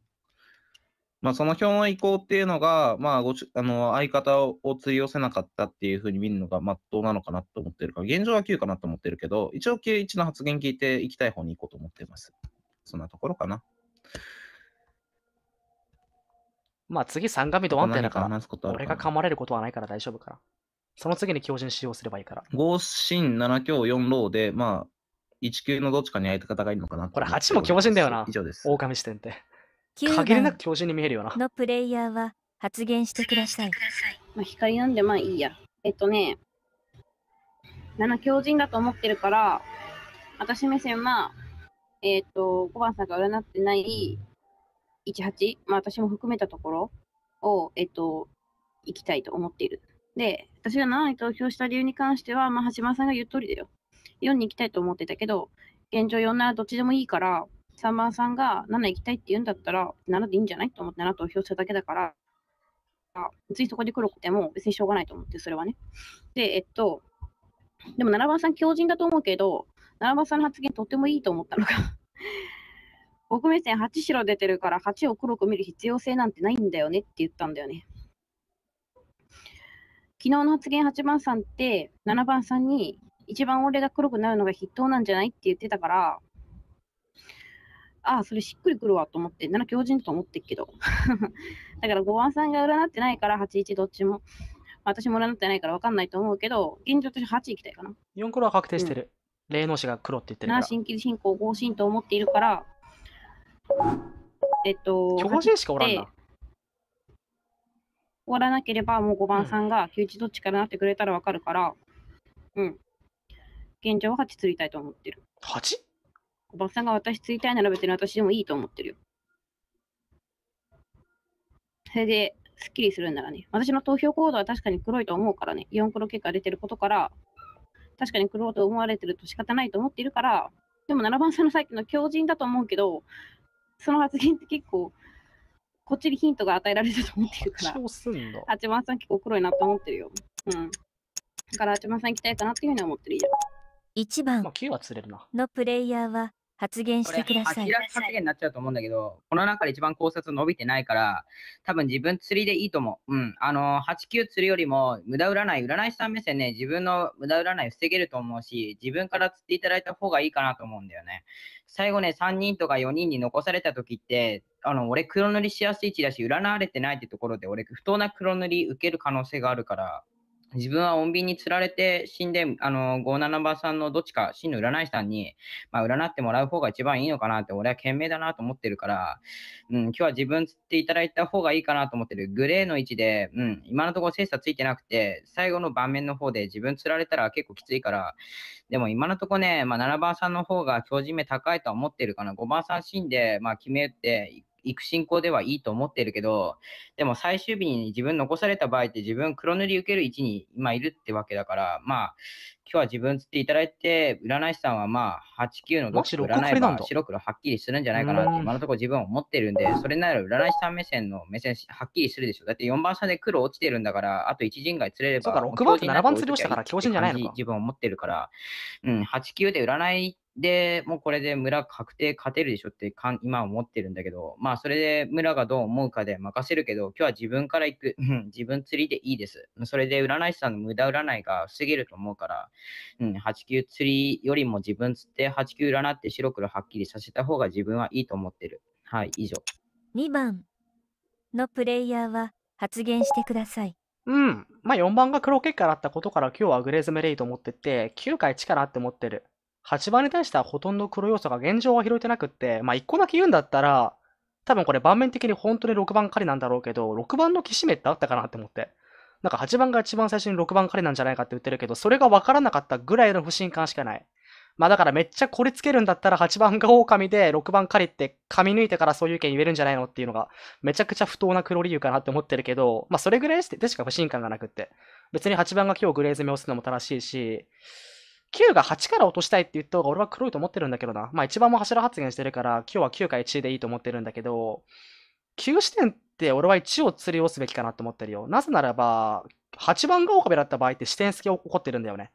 まあその表の移行っていうのが、まあごちあの相方を釣り寄せなかったっていう風に見るのがまっとうなのかなと思ってるから、現状は9かなと思ってるけど、一応91の発言聞いて行きたい方に行こうと思ってます。そんなところかな。
まあ次三神ドワンってだから、と俺が噛まれることはないから大丈夫から。その次に強靭使用すればいいから。
五進七強四ローで、まあ、一級のどっちかに相手方がいいのかなこれ八も強靭だよな以上です。狼視点って。
9限りなく強靭に見えるよな。
のプレイヤーは発言してください。まあ、光なんでまあいいや。
えっとね、七強人だと思ってるから、私目線は、えっと、小判さんが占ってない18、まあ、私も含めたところを、えっと、行きたいと思っている。で、私が7位投票した理由に関しては、まあ、橋間さんが言う通りだよ。4に行きたいと思ってたけど、現状4ならどっちでもいいから、3番さんが7行きたいって言うんだったら、7でいいんじゃないと思って7投票しただけだから、ついそこで黒くても別にしょうがないと思って、それはね。で、えっと、でも7番さん強靭だと思うけど、7番さんの発言とってもいいと思ったのが僕目線8白出てるから8を黒く見る必要性なんてないんだよねって言ったんだよね。昨日の発言8番さんって7番さんに一番俺が黒くなるのが筆頭なんじゃないって言ってたから、ああ、それしっくりくるわと思って、7強人と思ってっけど。だから5番さんが占ってないから81どっちも。私も占ってないから分かんないと思うけど、現状として8いきたいかな。
4黒は確定してる。うん、霊能士が黒って言ってるから。7、新
規進行、合進と思っているから、えっと、巨峰しかおらんな。終わらなければもう5番さんが9一どっちからなってくれたらわかるから、うん。現状は8釣りたいと思ってる。8?5 番さんが私釣りたいなら別に私でもいいと思ってるよ。それで、すっきりするんならね、私の投票行動は確かに黒いと思うからね、4黒結果出てることから、確かに黒と思われてると仕方ないと思っているから、でも7番さんのさっきの強人だと思うけど、その発言って結構、こっちにヒントが与えられたと思ってるから、八幡さん結構黒いなと思ってるよ。う
ん。
だから八幡さん行きたいかなっていうふうには思ってるじゃ
ん。1番、
のプレイヤーは発言してください。発言になっちゃうと思うんだけど、
この中で一番考察伸びてないから、多分自分釣りでいいと思う。うん。あの、8、9釣りよりも、無駄占い、占い師さん目線ね、自分の無駄占い防げると思うし、自分から釣っていただいた方がいいかなと思うんだよね。最後ね、3人とか4人に残された時って、あの、俺黒塗りしやすい位置だし、占われてないってところで、俺不当な黒塗り受ける可能性があるから、自分は穏便に釣られて死んで、あの、57番さんのどっちか、真の占い師さんに、まあ、占ってもらう方が一番いいのかなって、俺は賢明だなと思ってるから、うん、今日は自分釣っていただいた方がいいかなと思ってる。グレーの位置で、うん、今のところ精査ついてなくて、最後の盤面の方で自分釣られたら結構きついから、でも今のところね、まあ、7番さんの方が強人目高いとは思ってるかな。5番さん死んで、まあ、決めて、行く進行ではいいと思ってるけど、でも最終日に自分残された場合って自分黒塗り受ける位置に今いるってわけだから、まあ、今日は自分つっていただいて、占い師さんはまあ、8、9のどっち占えば白黒はっきりするんじゃないかなって今のところ自分思ってるんで、それなら占い師さん目線の目線はっきりするでしょ。だって4番差で黒落ちてるんだから、あと1陣外釣れれば。そう6番と7番釣りましたから強靭じゃないの自分思ってるから、うん、8、9で占いで、もうこれで村確定勝てるでしょってかん今思ってるんだけど、まあそれで村がどう思うかで任せるけど、今日は自分から行く、自分釣りでいいです。それで占い師さんの無駄占いが防げると思うから、うん、8級釣りよりも自分釣って8級占って白黒はっきりさせた方が自分はいいと思ってる。はい、以上。
2番のプレイヤーは発言してください。うん。まあ、4番が黒結
果だったことから今日はグレーズメレイと思ってて、9回力って思ってる。8番に対してはほとんど黒要素が現状は拾えてなくって、まあ1個だけ言うんだったら、多分これ盤面的に本当に6番狩りなんだろうけど、6番のきしめってあったかなって思って。なんか8番が一番最初に6番狩りなんじゃないかって言ってるけど、それが分からなかったぐらいの不信感しかない。まあだからめっちゃこれつけるんだったら8番が狼で6番狩りって噛み抜いてからそういう意見言えるんじゃないのっていうのがめちゃくちゃ不当な黒理由かなって思ってるけど、まあそれぐらいでしか不信感がなくって。別に8番が今日グレーズ目押すのも正しいし、9が8から落としたいって言った方が俺は黒いと思ってるんだけどな。まあ一番も柱発言してるから、今日は9か1でいいと思ってるんだけど、9視点って俺は1を釣り押すべきかなと思ってるよ。なぜならば、8番が狼だった場合って視点付き起こってるんだよね。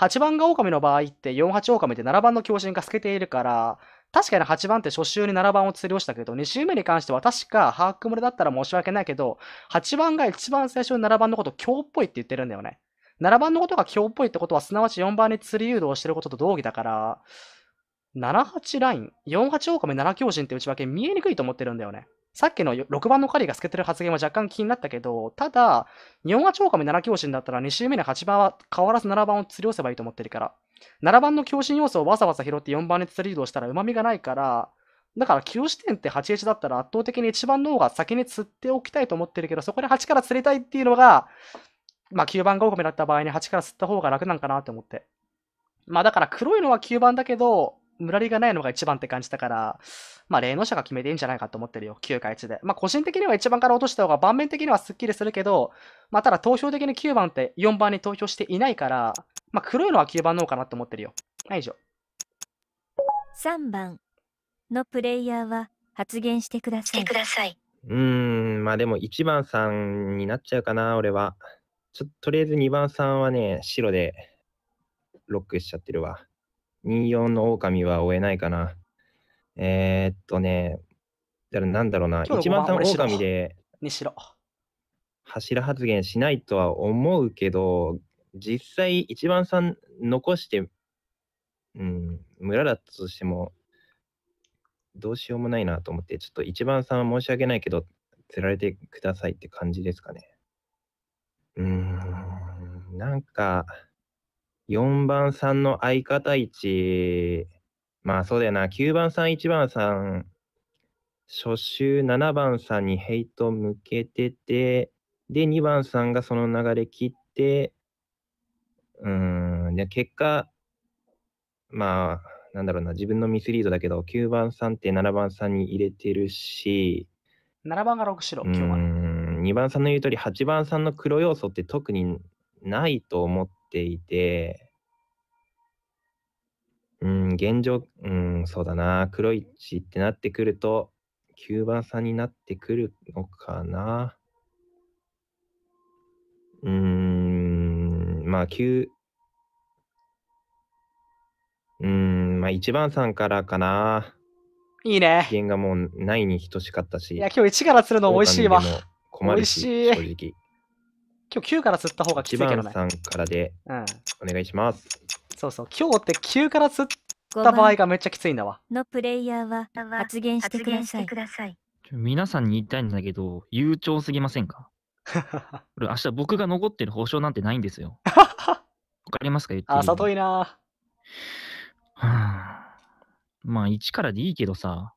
8番が狼の場合って48狼って7番の強振が透けているから、確かに8番って初週に7番を釣り押したけど、2週目に関しては確か把握漏れだったら申し訳ないけど、8番が一番最初に7番のこと強っぽいって言ってるんだよね。7番のことが強っぽいってことは、すなわち4番に釣り誘導してることと同義だから、78ライン、48狼、7強人って内訳見えにくいと思ってるんだよね。さっきの6番のカリーが透けてる発言は若干気になったけど、ただ、48狼、7強人だったら2周目に8番は変わらず7番を釣り寄せばいいと思ってるから。7番の強心要素をわざわざ拾って4番に釣り誘導したら旨味がないから、だから9視点って8一だったら圧倒的に1番の方が先に釣っておきたいと思ってるけど、そこで8から釣りたいっていうのが、まあ、9番が多くだった場合に8から吸った方が楽なんかなって思って。まあ、だから黒いのは9番だけど、ムラリがないのが1番って感じたから、まあ、霊能者が決めていいんじゃないかと思ってるよ、9か1で。まあ、個人的には1番から落とした方が盤面的にはスッキリするけど、まあ、ただ投票的に9番って4番に投票していないから、まあ、黒いのは9番の方かなと思ってるよ。はい、以上。
3番のプレイヤーは発言してください。してください。
うーん、まあでも1番さんになっちゃうかな、俺は。ちょとりあえず2番さんはね、白でロックしちゃってるわ。24の狼は追えないかな。えー、っとね、だからなんだろうな、1番さん狼で、にし柱発言しないとは思うけど、実際1番さん残して、うん、村だったとしても、どうしようもないなと思って、ちょっと1番さんは申し訳ないけど、釣られてくださいって感じですかね。うん、なんか、4番さんの相方置、まあそうだよな、9番さん、1番さん、初週7番さんにヘイト向けてて、で、2番さんがその流れ切って、うん、で、結果、まあ、なんだろうな、自分のミスリードだけど、9番さんって7番さんに入れてるし、7番が6白、今日は。2番さんの言う通り、8番さんの黒要素って特にないと思っていて、うん、現状、うん、そうだな、黒い血ってなってくると、9番さんになってくるのかな。うん、まあ9、うん、まあ1番さんからかな。いいね。機嫌がもうないに等しかったし。いや、
今日1からするの美味しいわ。
困るし、し
正直。今日9から釣った方がきついけどね。1番さん
からで、うん、お願いします。そうそ
う、今日って9から釣った場合がめっちゃきついんだわ。
のプレイヤーは発言してください。
皆
さんに言いたいんだけど、悠長すぎませんか これ明日僕が残ってる保証なんてないんですよ。わかりますか言ってあ、さといな。まあ1からでいいけどさ、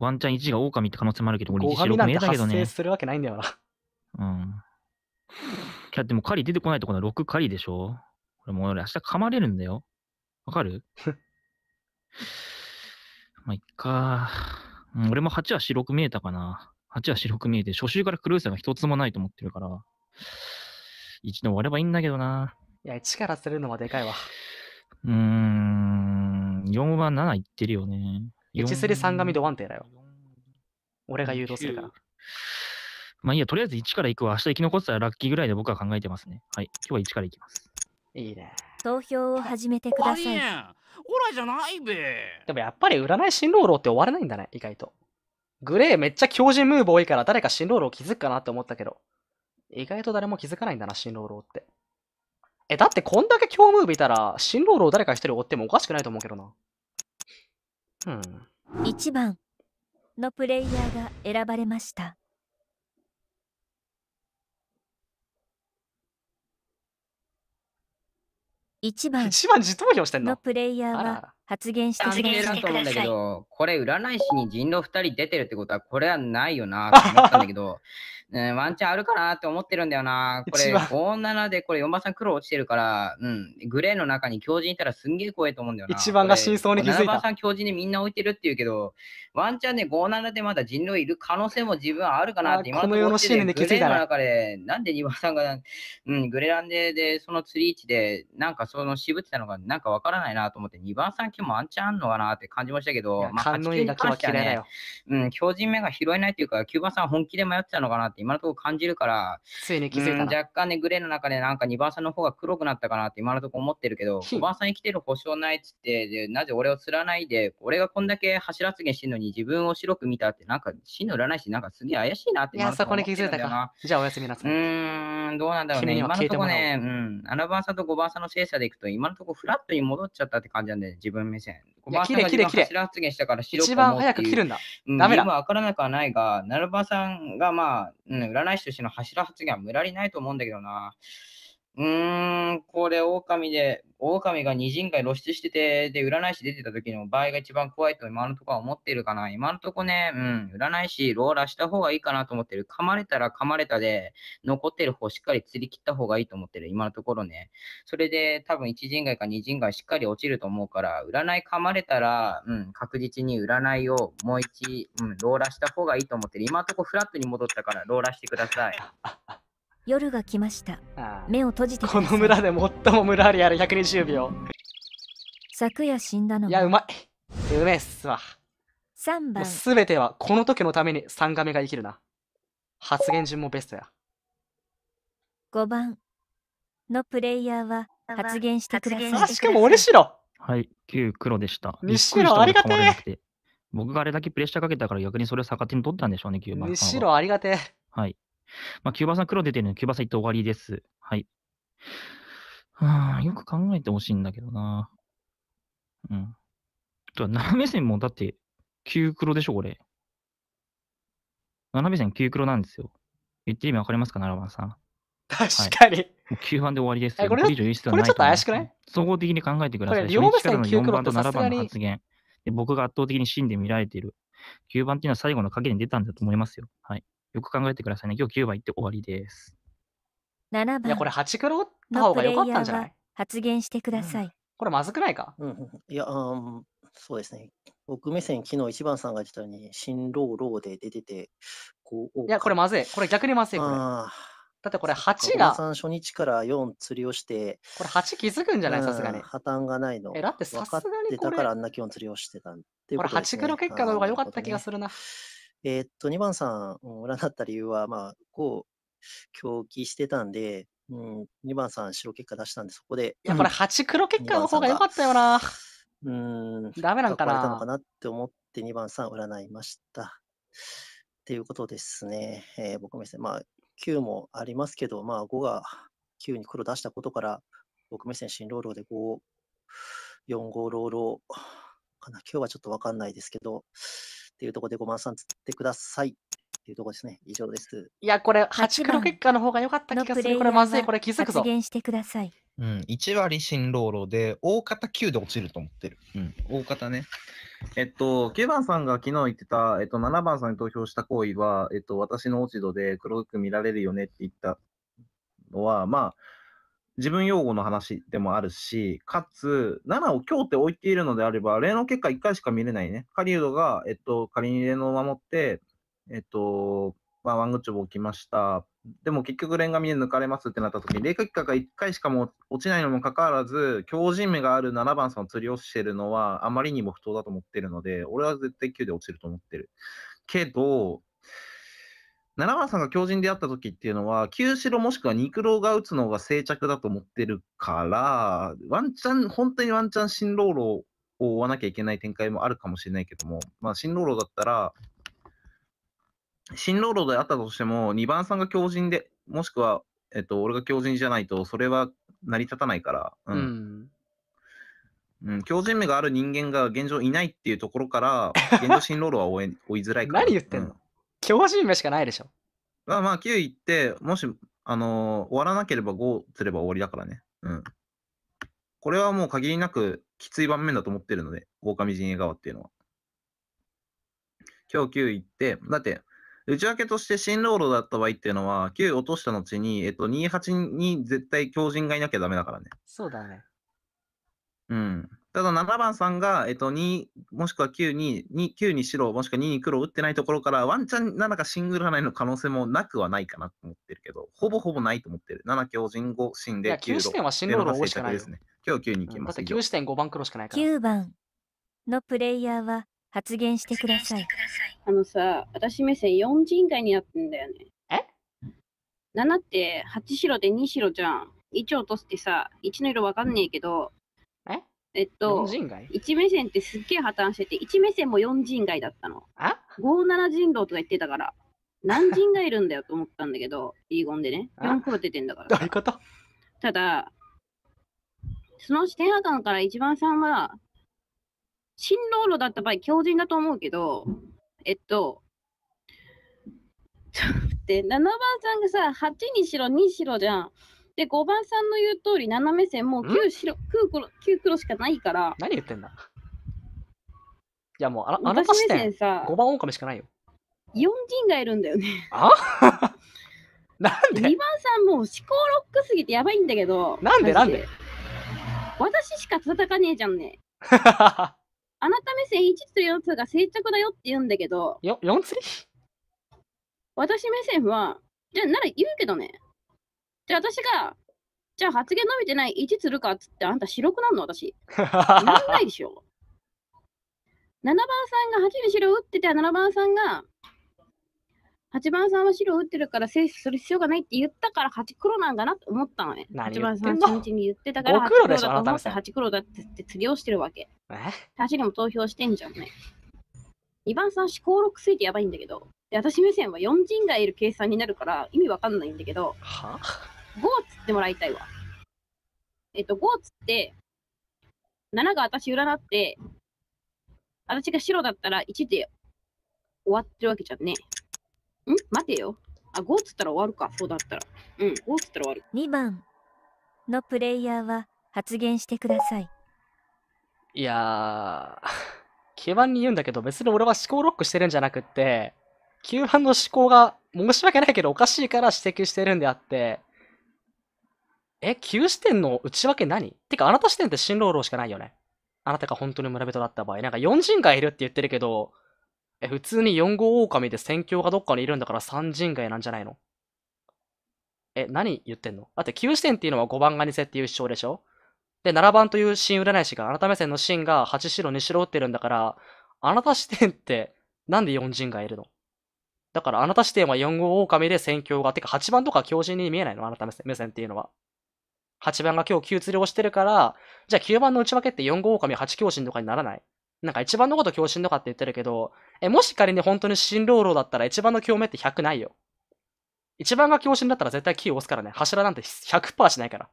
ワンチャン1が狼って可能性もあるけど、俺1白目だけどね。んだようん。いや、でも狩り出てこないところは6狩りでしょこれもう俺明日噛まれるんだよ。わかる まあ、いっか、うん。俺も8は白く見えたかな。8は白く見えて、初週からクルーザーが一つもないと思ってるから、1の終ればいいんだけどな。
いや、1からするのはでかいわ。
うーん、4は7いってるよね。1すり3がミ
ド1手だよ。俺が誘導するから。
まあいいや、とりあえず1から行くわ。明日生き残ったらラッキーぐらいで僕は考えてますね。はい。今日は1から行きます。
いいね。
投票を始めてください。オラじゃないべ。
でもやっぱり占い新郎郎って終われないんだね、意外と。グレーめっちゃ強靭ムーブ多いから誰か新郎老気づくかなって思ったけど。意外と誰も気づかないんだな、新郎郎って。え、だってこんだけ強ムーブいたら、新郎老誰か一人追ってもおかしくないと思うけどな。1
番のプレイヤーが選ばれました。1番自投票してんののプレイヤーは発言してくださと思うんだけど、
これ占い師に人狼2人出てるってことは、これはないよなと思ったんだけど、ね、ワンチャンあるかなって思ってるんだよな。これ57でこれ4番さん黒落ちてるから、うん、グレーの中に狂人いたらすんげえ怖いと思うんだよな。一番が真相に気づいた。7番さん狂人でみんな置いてるっていうけど、ワンチャンで57でまだ人狼いる可能性も自分はあるかなって今のところのでグレーの中で、なんで2番さんが、うん、グレランデでその釣り位置で、なんかその渋ってたのがなんかわからないなと思って、2番さんきもあんちゃんあんのかなって感じましたけど、まあ、勘のは嫌いうん、強靭目が拾えないというか、9番さん本気で迷ってたのかなって今のところ感じるから、ついに気づいた、うん、若干ね、グレーの中でなんか2番さんの方が黒くなったかなって今のところ思ってるけど、5番さん生きてる保証ないっつって、でなぜ俺を釣らないで、俺がこんだけ柱継ぎしてるのに自分を白く見たって、なんか死の占い師なんかすげえ怪しいなっていや、そこに気づいたか。じゃあおやすみなさい。うん、どうなんだろうね。今のところね、うん、7番さんと5番さんの精査でいくと、今のところフラットに戻っちゃったって感じなんで、自分目線。ま切れ切れ切れ。柱発言したから白一番早く切るんだ。うん、ダメだ。今分からなくはないが、ナルバさんがまあ、うん、占い師としての柱発言は無駄にないと思うんだけどな。うーん、これ、狼で、狼が二人会露出してて、で、占い師出てた時の場合が一番怖いと今のとこは思ってるかな。今のとこね、うん、占い師、ローラした方がいいかなと思ってる。噛まれたら噛まれたで、残ってる方しっかり釣り切った方がいいと思ってる。今のところね。それで、多分一人会か二人会しっかり落ちると思うから、占い噛まれたら、うん、確実に占いをもう一、うん、ローラした方がいいと思ってる。今のとこフラットに戻ったから、ローラしてください。
夜が来ました目を閉じてこの村で最も村ありある120秒昨夜死んだのいやうま
いうめえっすわ
三番す
べてはこの時のために3画目が生きるな発言順もベストや
5番のプレイヤーは発言してくださいしかも俺
白
はい9黒でした西白ありがてえ僕があれだけプレッシャーかけたから逆にそれを逆手に取ったんでしょうね9番西
白ありがて
え
はいまあ、キューバさん黒出てるので、キューバさん行って終わりです。はい。はあ、よく考えてほしいんだけどな。うん。と、は、斜め線もだって、9黒でしょ、これ。斜め線9黒なんですよ。言ってる意味わかりますか、7番さん。
確かに。
はい、9番で終わりです。これこれちょっと怪しくない総合的に考えてください。両目線9番と7番の発言で。僕が圧倒的に真で見られている。9番っていうのは最後の影に出たんだと思いますよ。はい。よく考えてくださいね。今日9番いって終わりです。
7番いや、これ8クロった方が良かったんじゃない発言してください、うん、これまずくないか、うん、
いや、うん、そうですね。僕目線、昨日一番さんが言ったように、新郎郎で出てて、こう。いや、
こ
れまずい。これ逆にまずい。これだってこれ8が。さ
ん初日から4釣りをして。これ8気づくんじゃないさすがに。破綻がないの。え、だってさすがにこれ。だからあんな基本釣りをしてたんで、ね、これ8黒結果の方が良かった気がするな。えー、っと、2番さん、占った理由は、まあ、こう、狂気してたんで、うん、2番さん、白結果出したんで、そこで。いや、これ、8黒結果の方が良
かったよな。
うん、
ダメなんかな。れたの
かなって思って2番さん、占いました。っていうことですね。えー、僕目線。まあ、9もありますけど、まあ、5が9に黒出したことから、僕目線新ローローで5、4、5ローローかな。今日はちょっとわかんないですけど、っていうところで5番さんつってくださいっていうところですね。以上
です。
いや、これ、8黒結果の方が良かった気がする。これまずい、これ気づくぞ。発言してください。
うん、
1割新ローで、大方9で落ちると思ってる。うん、大方ね。えっと、9番さんが昨日言ってた、えっと、7番さんに投票した行為は、えっと、私の落ち度で黒く見られるよねって言ったのは、まあ、自分用語の話でもあるし、かつ、7を今日って置いているのであれば、例の結果1回しか見れないね。狩人が、えっと、仮に例のを守って、えっと、まあ、ワングッチョブを置きました。でも結局、連見で抜かれますってなった時に、霊結果が1回しかも落ちないのもかかわらず、強靭目がある7番さんを釣り落ちてるのは、あまりにも不当だと思ってるので、俺は絶対9で落ちると思ってる。けど、七番さんが強靭であった時っていうのは、九四郎もしくは肉郎が打つのが静着だと思ってるから、ワンチャン、本当にワンチャン新郎郎を追わなきゃいけない展開もあるかもしれないけども、まあ新郎郎だったら、新郎郎であったとしても、2番さんが強靭で、もしくは、えっと、俺が強靭じゃないと、それは成り立たないから、うん。うんうん強靭目がある人間が現状いないっていうところから、現状新郎郎は追い追いづらいから。何言ってんの、うん強靭目しかないでしょ。まあまあ、9位って、もし、あのー、終わらなければ5すれば終わりだからね。うん。これはもう限りなくきつい盤面だと思ってるので、狼陣営側っていうのは。今日9位って、だって、内訳として新労働だった場合っていうのは、9落とした後に、えっと、28に絶対強靭がいなきゃダメだからね。そうだね。うん。ただ7番さんが、えっと、2もしくは9に9に白もしくは2に黒を打ってないところからワンチャン7かシングル払いの可能性もなくはないかなと思ってるけどほぼほぼないと思ってる7強人5死んで9視点は進
路の
方しかないです
ね今日9に行きます、うん、だって9視点5番黒しかな
いから9番のプレイ
ヤーは発言してくださいあのさ私目線4人外になってんだよねえ ?7 って8白で2白じゃん1落とすってさ1の色わかんねえけどえっと、1目線ってすっげえ破綻してて、1目線も4人街だったの。あ ?57 人道とか言ってたから、何人がいるんだよと思ったんだけど、遺言でね、4個出てんだから。どういうことただ、その視点破綻から一番さんは、新道路だった場合、強人だと思うけど、えっと、ちょっと待って、7番さんがさ、8にしろ、2しろじゃん。で、5番さんの言う通り、斜め線もう 9, 白九黒9黒しかないから。何言ってんだ
いやもうあ、あなた視点さ、5番狼しかないよ。
イオ人がいるんだよね。あ なんで ?2 番さんもう思考ロックすぎてやばいんだけど。なんでなんで私しか戦かねえじゃんね。あなた目線1と4つが静着だよって言うんだけど。よ4つ私目線は、じゃなら言うけどね。じあ私が、じゃあ発言伸びてない1つるかっつって、あんた白くなんの私。なんないでしょ。7番さんが8で白打ってて、7番さんが、8番さんは白打ってるから制する必要がないって言ったから8黒なんだなと思ったのね。8番さん初日に言ってたから8黒だと思って8黒だってって釣りをしてるわけ。8にも投票してんじゃんね。2番さん思考力ついてやばいんだけど、で私目線は4人がいる計算になるから意味わかんないんだけど、は5つってもらいたいわ。えっと、5つって、7が私占って、私が白だったら1で終わってるわけじゃんね。ん待てよ。あ、5つったら終わるか。そうだったら。うん、5つったら終わる。
2番のプレイヤーは発言してください。
い
やー、9番に言うんだけど、別に俺は思考ロックしてるんじゃなくって、9番の思考が申し訳ないけどおかしいから指摘してるんであって、え、9視点の内訳何てか、あなた視点って新郎郎しかないよね。あなたが本当に村人だった場合。なんか4人がいるって言ってるけど、え、普通に4号狼で戦況がどっかにいるんだから3人外なんじゃないのえ、何言ってんのだって9視点っていうのは5番が偽っていう主張でしょで、7番という新占い師が、あなた目線のシーンが8白2白打ってるんだから、あなた視点ってなんで4人がいるのだからあなた視点は4号狼で戦況が、てか8番とか強人に見えないのあなた目線っていうのは。8番が今日9釣りをしてるから、じゃあ9番の内訳って4号狼8強振とかにならないなんか1番のこと強振とかって言ってるけど、え、もし仮に本当に新老老だったら1番の強めって100ないよ。1番が強振だったら絶対キー押すからね。柱なんて100%しないから。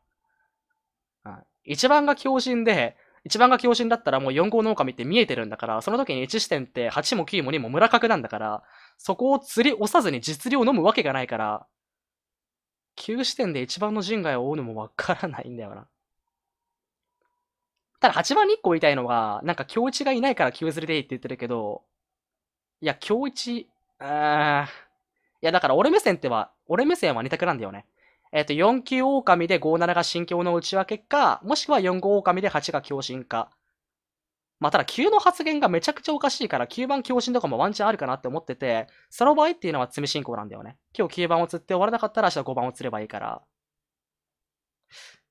1番が強振で、1番が強振だったらもう4号の狼って見えてるんだから、その時に1視点って8も9も2も村角なんだから、そこを釣り押さずに実利を飲むわけがないから、旧視点で1番の人外を追うのもわからないんだよな。ただ8番に1個言いたいのは、なんか京一がいないから旧ずれでいいって言ってるけど、いや、京一、あー、いや、だから俺目線っては、俺目線は2択なんだよね。えっ、ー、と、4級狼で57が心境の内訳か、もしくは4号狼で8が強心か。まあ、ただ、急の発言がめちゃくちゃおかしいから、9番強振とかもワンチャンあるかなって思ってて、その場合っていうのは詰め進行なんだよね。今日9番を釣って終わらなかったら明日5番を釣ればいいから。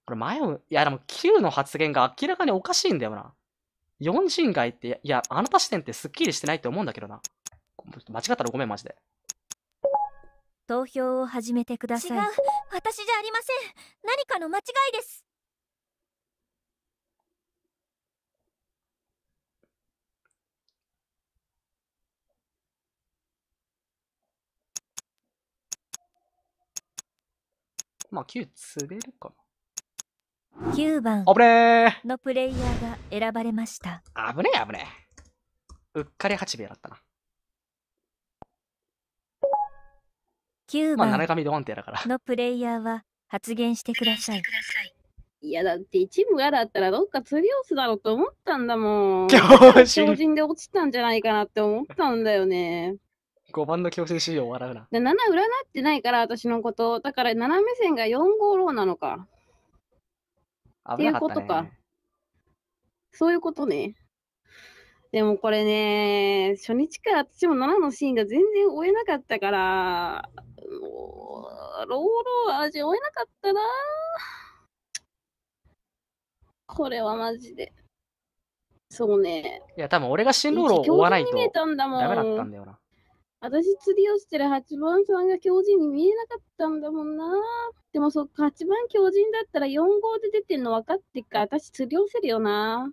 これ前を、いやでも9の発言が明らかにおかしいんだよな。4人外って、いや、あなた視点ってスッキリしてないって思うんだけどな。間違ったらごめん、マジで。
投票を始めてください。違う、私じゃありません。何かの間違いです。
まあ、9釣れるかな。9番あぶね
のプレイヤーが選ばれました。あぶねえ、あぶね
え。うっかり8秒だったな。
9番、まあ、7ドンやだから。のプレイヤーは発言してください。いやだって一部がだったらどっか釣り押すだろうと思ったんだもん。超人で落
ちたんじゃないかなって思ったんだよね。
5番の強制収容を笑うな。
で7占ってないから、私のこと。だから7目線が4五ーなのか。
っていうことか
そういうことね。でもこれね、初日から私も7のシーンが全然追えなかったから、もう、ローロー味追えなかったな。これはマジで。そうね。
いや、多分俺が新ロー
ローを追わないとダメだったんだよな。私釣りをしてる八番さんが狂人に見えなかったんだもんな。でもそっか、8番狂人だったら4号で出てんの分かってっから、私釣りをせるよな。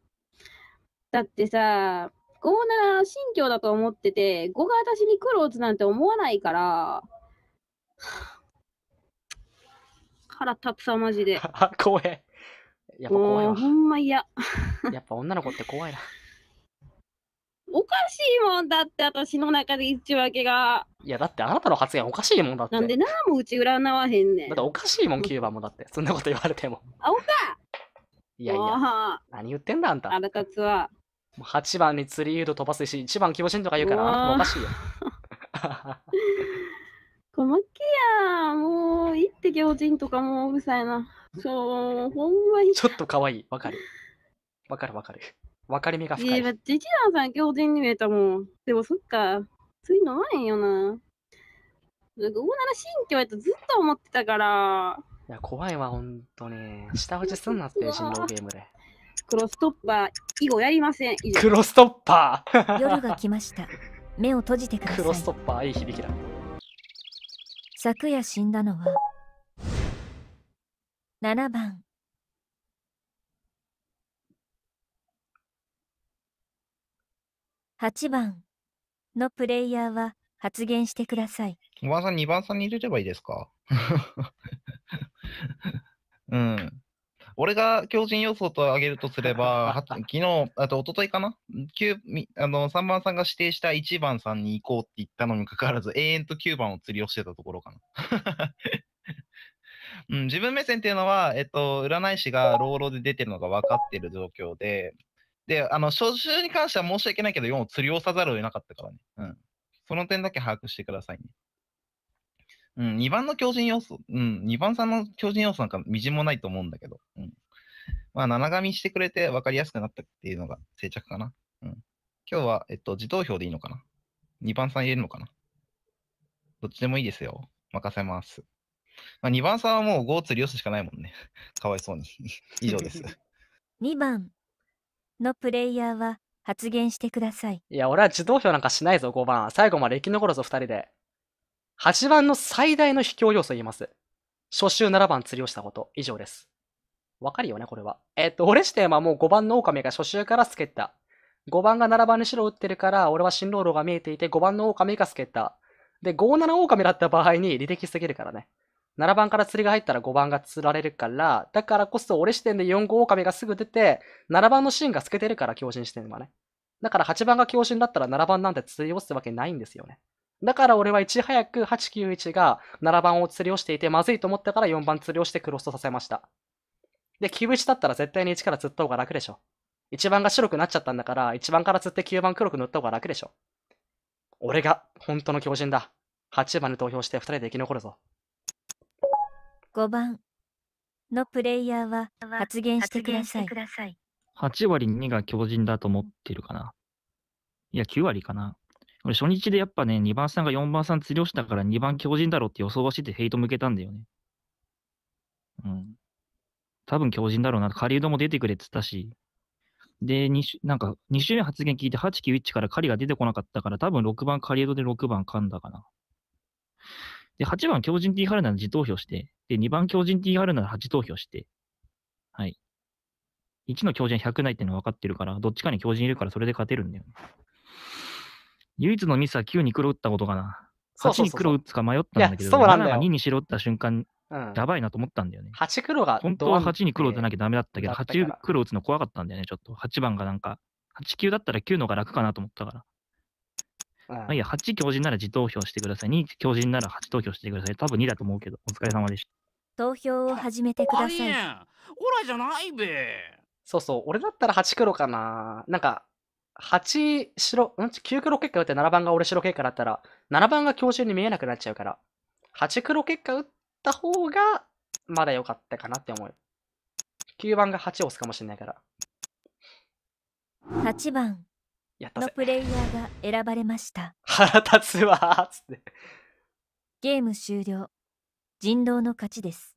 だってさ、5な信教だと思ってて、5が私に苦労つなんて思わないから。腹立つさ、マジで。怖え。
やっぱ怖いわ。ほんま嫌。やっぱ女の子って怖いな。
おかしいもんだって私の中で一分が
いやだってあなたの発言おかしいもんだってなんで
なあもううち占わへんねん
だっておかしいもん9番もだってそんなこと言われてもあおかいやいや何言ってんだあんたあ
らかつは
8番に釣り誘と飛ばすし1番気持ちンとか言うからおかしいよっ
き やもう一滴おじんとかもううるさいなそうほんまに
ちょっとかわいいわかるわかるわかる分かれ目が深ー、まい。あ、
できなさん強人に見えたもん。でもそっか、つい飲まへんよな。なんか大なら新居やとずっと思ってたから、
いや、怖いわ、ほんとね。下落ちすんなって、人狼ゲームで。
クロストッパー以後やりません。クロ
ストッパー
夜が
来ました。目を閉じてくだクロ
ストッパー、いい響きだ。
昨夜死んだのは7番8番のプレイヤーは発言してください。
おばさん2番さんに入れればいいですか うん。俺が強靭要素と挙げるとすれば、昨日、あと一昨日かな ?9、あの、3番さんが指定した1番さんに行こうって言ったのにかかわらず、永遠と9番を釣りをしてたところかな。うん、自分目線っていうのは、えっと、占い師が老老で出てるのが分かってる状況で、で、あの、初週に関しては申し訳ないけど、4を釣りをさざるを得なかったからね。うん。その点だけ把握してくださいね。うん、2番の強靭要素、うん、2番さんの強靭要素なんかみじんもないと思うんだけど、うん。まあ、七紙してくれて分かりやすくなったっていうのが定着かな。うん。今日は、えっと、自投票でいいのかな ?2 番さん入れるのかなどっちでもいいですよ。任せます。まあ、2番さんはもう5を釣り寄すしかないもんね。かわいそうに。以上です。
2 番。のプレイヤーは発言してください。
いや、俺は自動票なんかしないぞ、5番。最後まで生き残るぞ、2人で。8番の最大の卑怯要素言います。初週7番釣りをしたこと。以上です。わかるよね、これは。えっと、俺視点はもう5番の狼が初週から透けた。5番が7番に白を打ってるから、俺は新郎路が見えていて、5番の狼が透けた。で、57狼だった場合に履歴すぎるからね。7番から釣りが入ったら5番が釣られるから、だからこそ俺視点で4号狼がすぐ出て、7番のシーンが透けてるから強振るのはね。だから8番が強振だったら7番なんて釣り落ちてわけないんですよね。だから俺はいち早く891が7番を釣りをしていてまずいと思ったから4番釣りをしてクロストさせました。で、91だったら絶対に1から釣った方が楽でしょ。1番が白くなっちゃったんだから1番から釣って9番黒く塗った方が楽でしょ。俺が本当の強靭だ。8番に投票して2人で生き残るぞ。
5番のプレイヤーは発言してください。
8割2が強人だと思ってるかな。いや、9割かな。俺、初日でやっぱね、2番さんが4番さん釣りをしたから2番強人だろうって予想はしてヘイト向けたんだよね。うん。多分強人だろうな。狩人も出てくれって言ったし。で、2なんか、2周目発言聞いて8、9、1から狩りが出てこなかったから、多分6番狩人で6番噛んだかな。で、8番強靭 T ハルナの自投票して、で、2番強靭 T ハルナの8投票して、はい。1の強靭100ないっていうの分かってるから、どっちかに強靭いるからそれで勝てるんだよ、ね。唯一のミスは9に黒打ったことかな。8に黒打つか迷ったんだけど、そうなんだよ7が2に白打った瞬間、うん、やばいなと思ったんだよね。
8黒が本当は8
に黒打たなきゃダメだったけど、8黒打つの怖かったんだよね、ちょっと。8番がなんか、8 9だったら9のが楽かなと思ったから。まあ、いや、8強人なら自投票してください。2強人なら8投票してください。
多分2だと思うけど、お疲れ
様でした。
投票を始めてください。オラじゃないべ。
そうそう、俺だったら8黒かな。なんか、8白、うん ?9 黒結果打って7番が俺白結果だったら、7番が強人に見えなくなっちゃうから、8
黒結果打った方が、
まだ良かったかなって思う。9番が8を押すかもしれないから。
8番。やったのプレイヤーが選ばれました
腹立つわーっつって
ゲーム終了人狼の勝ちです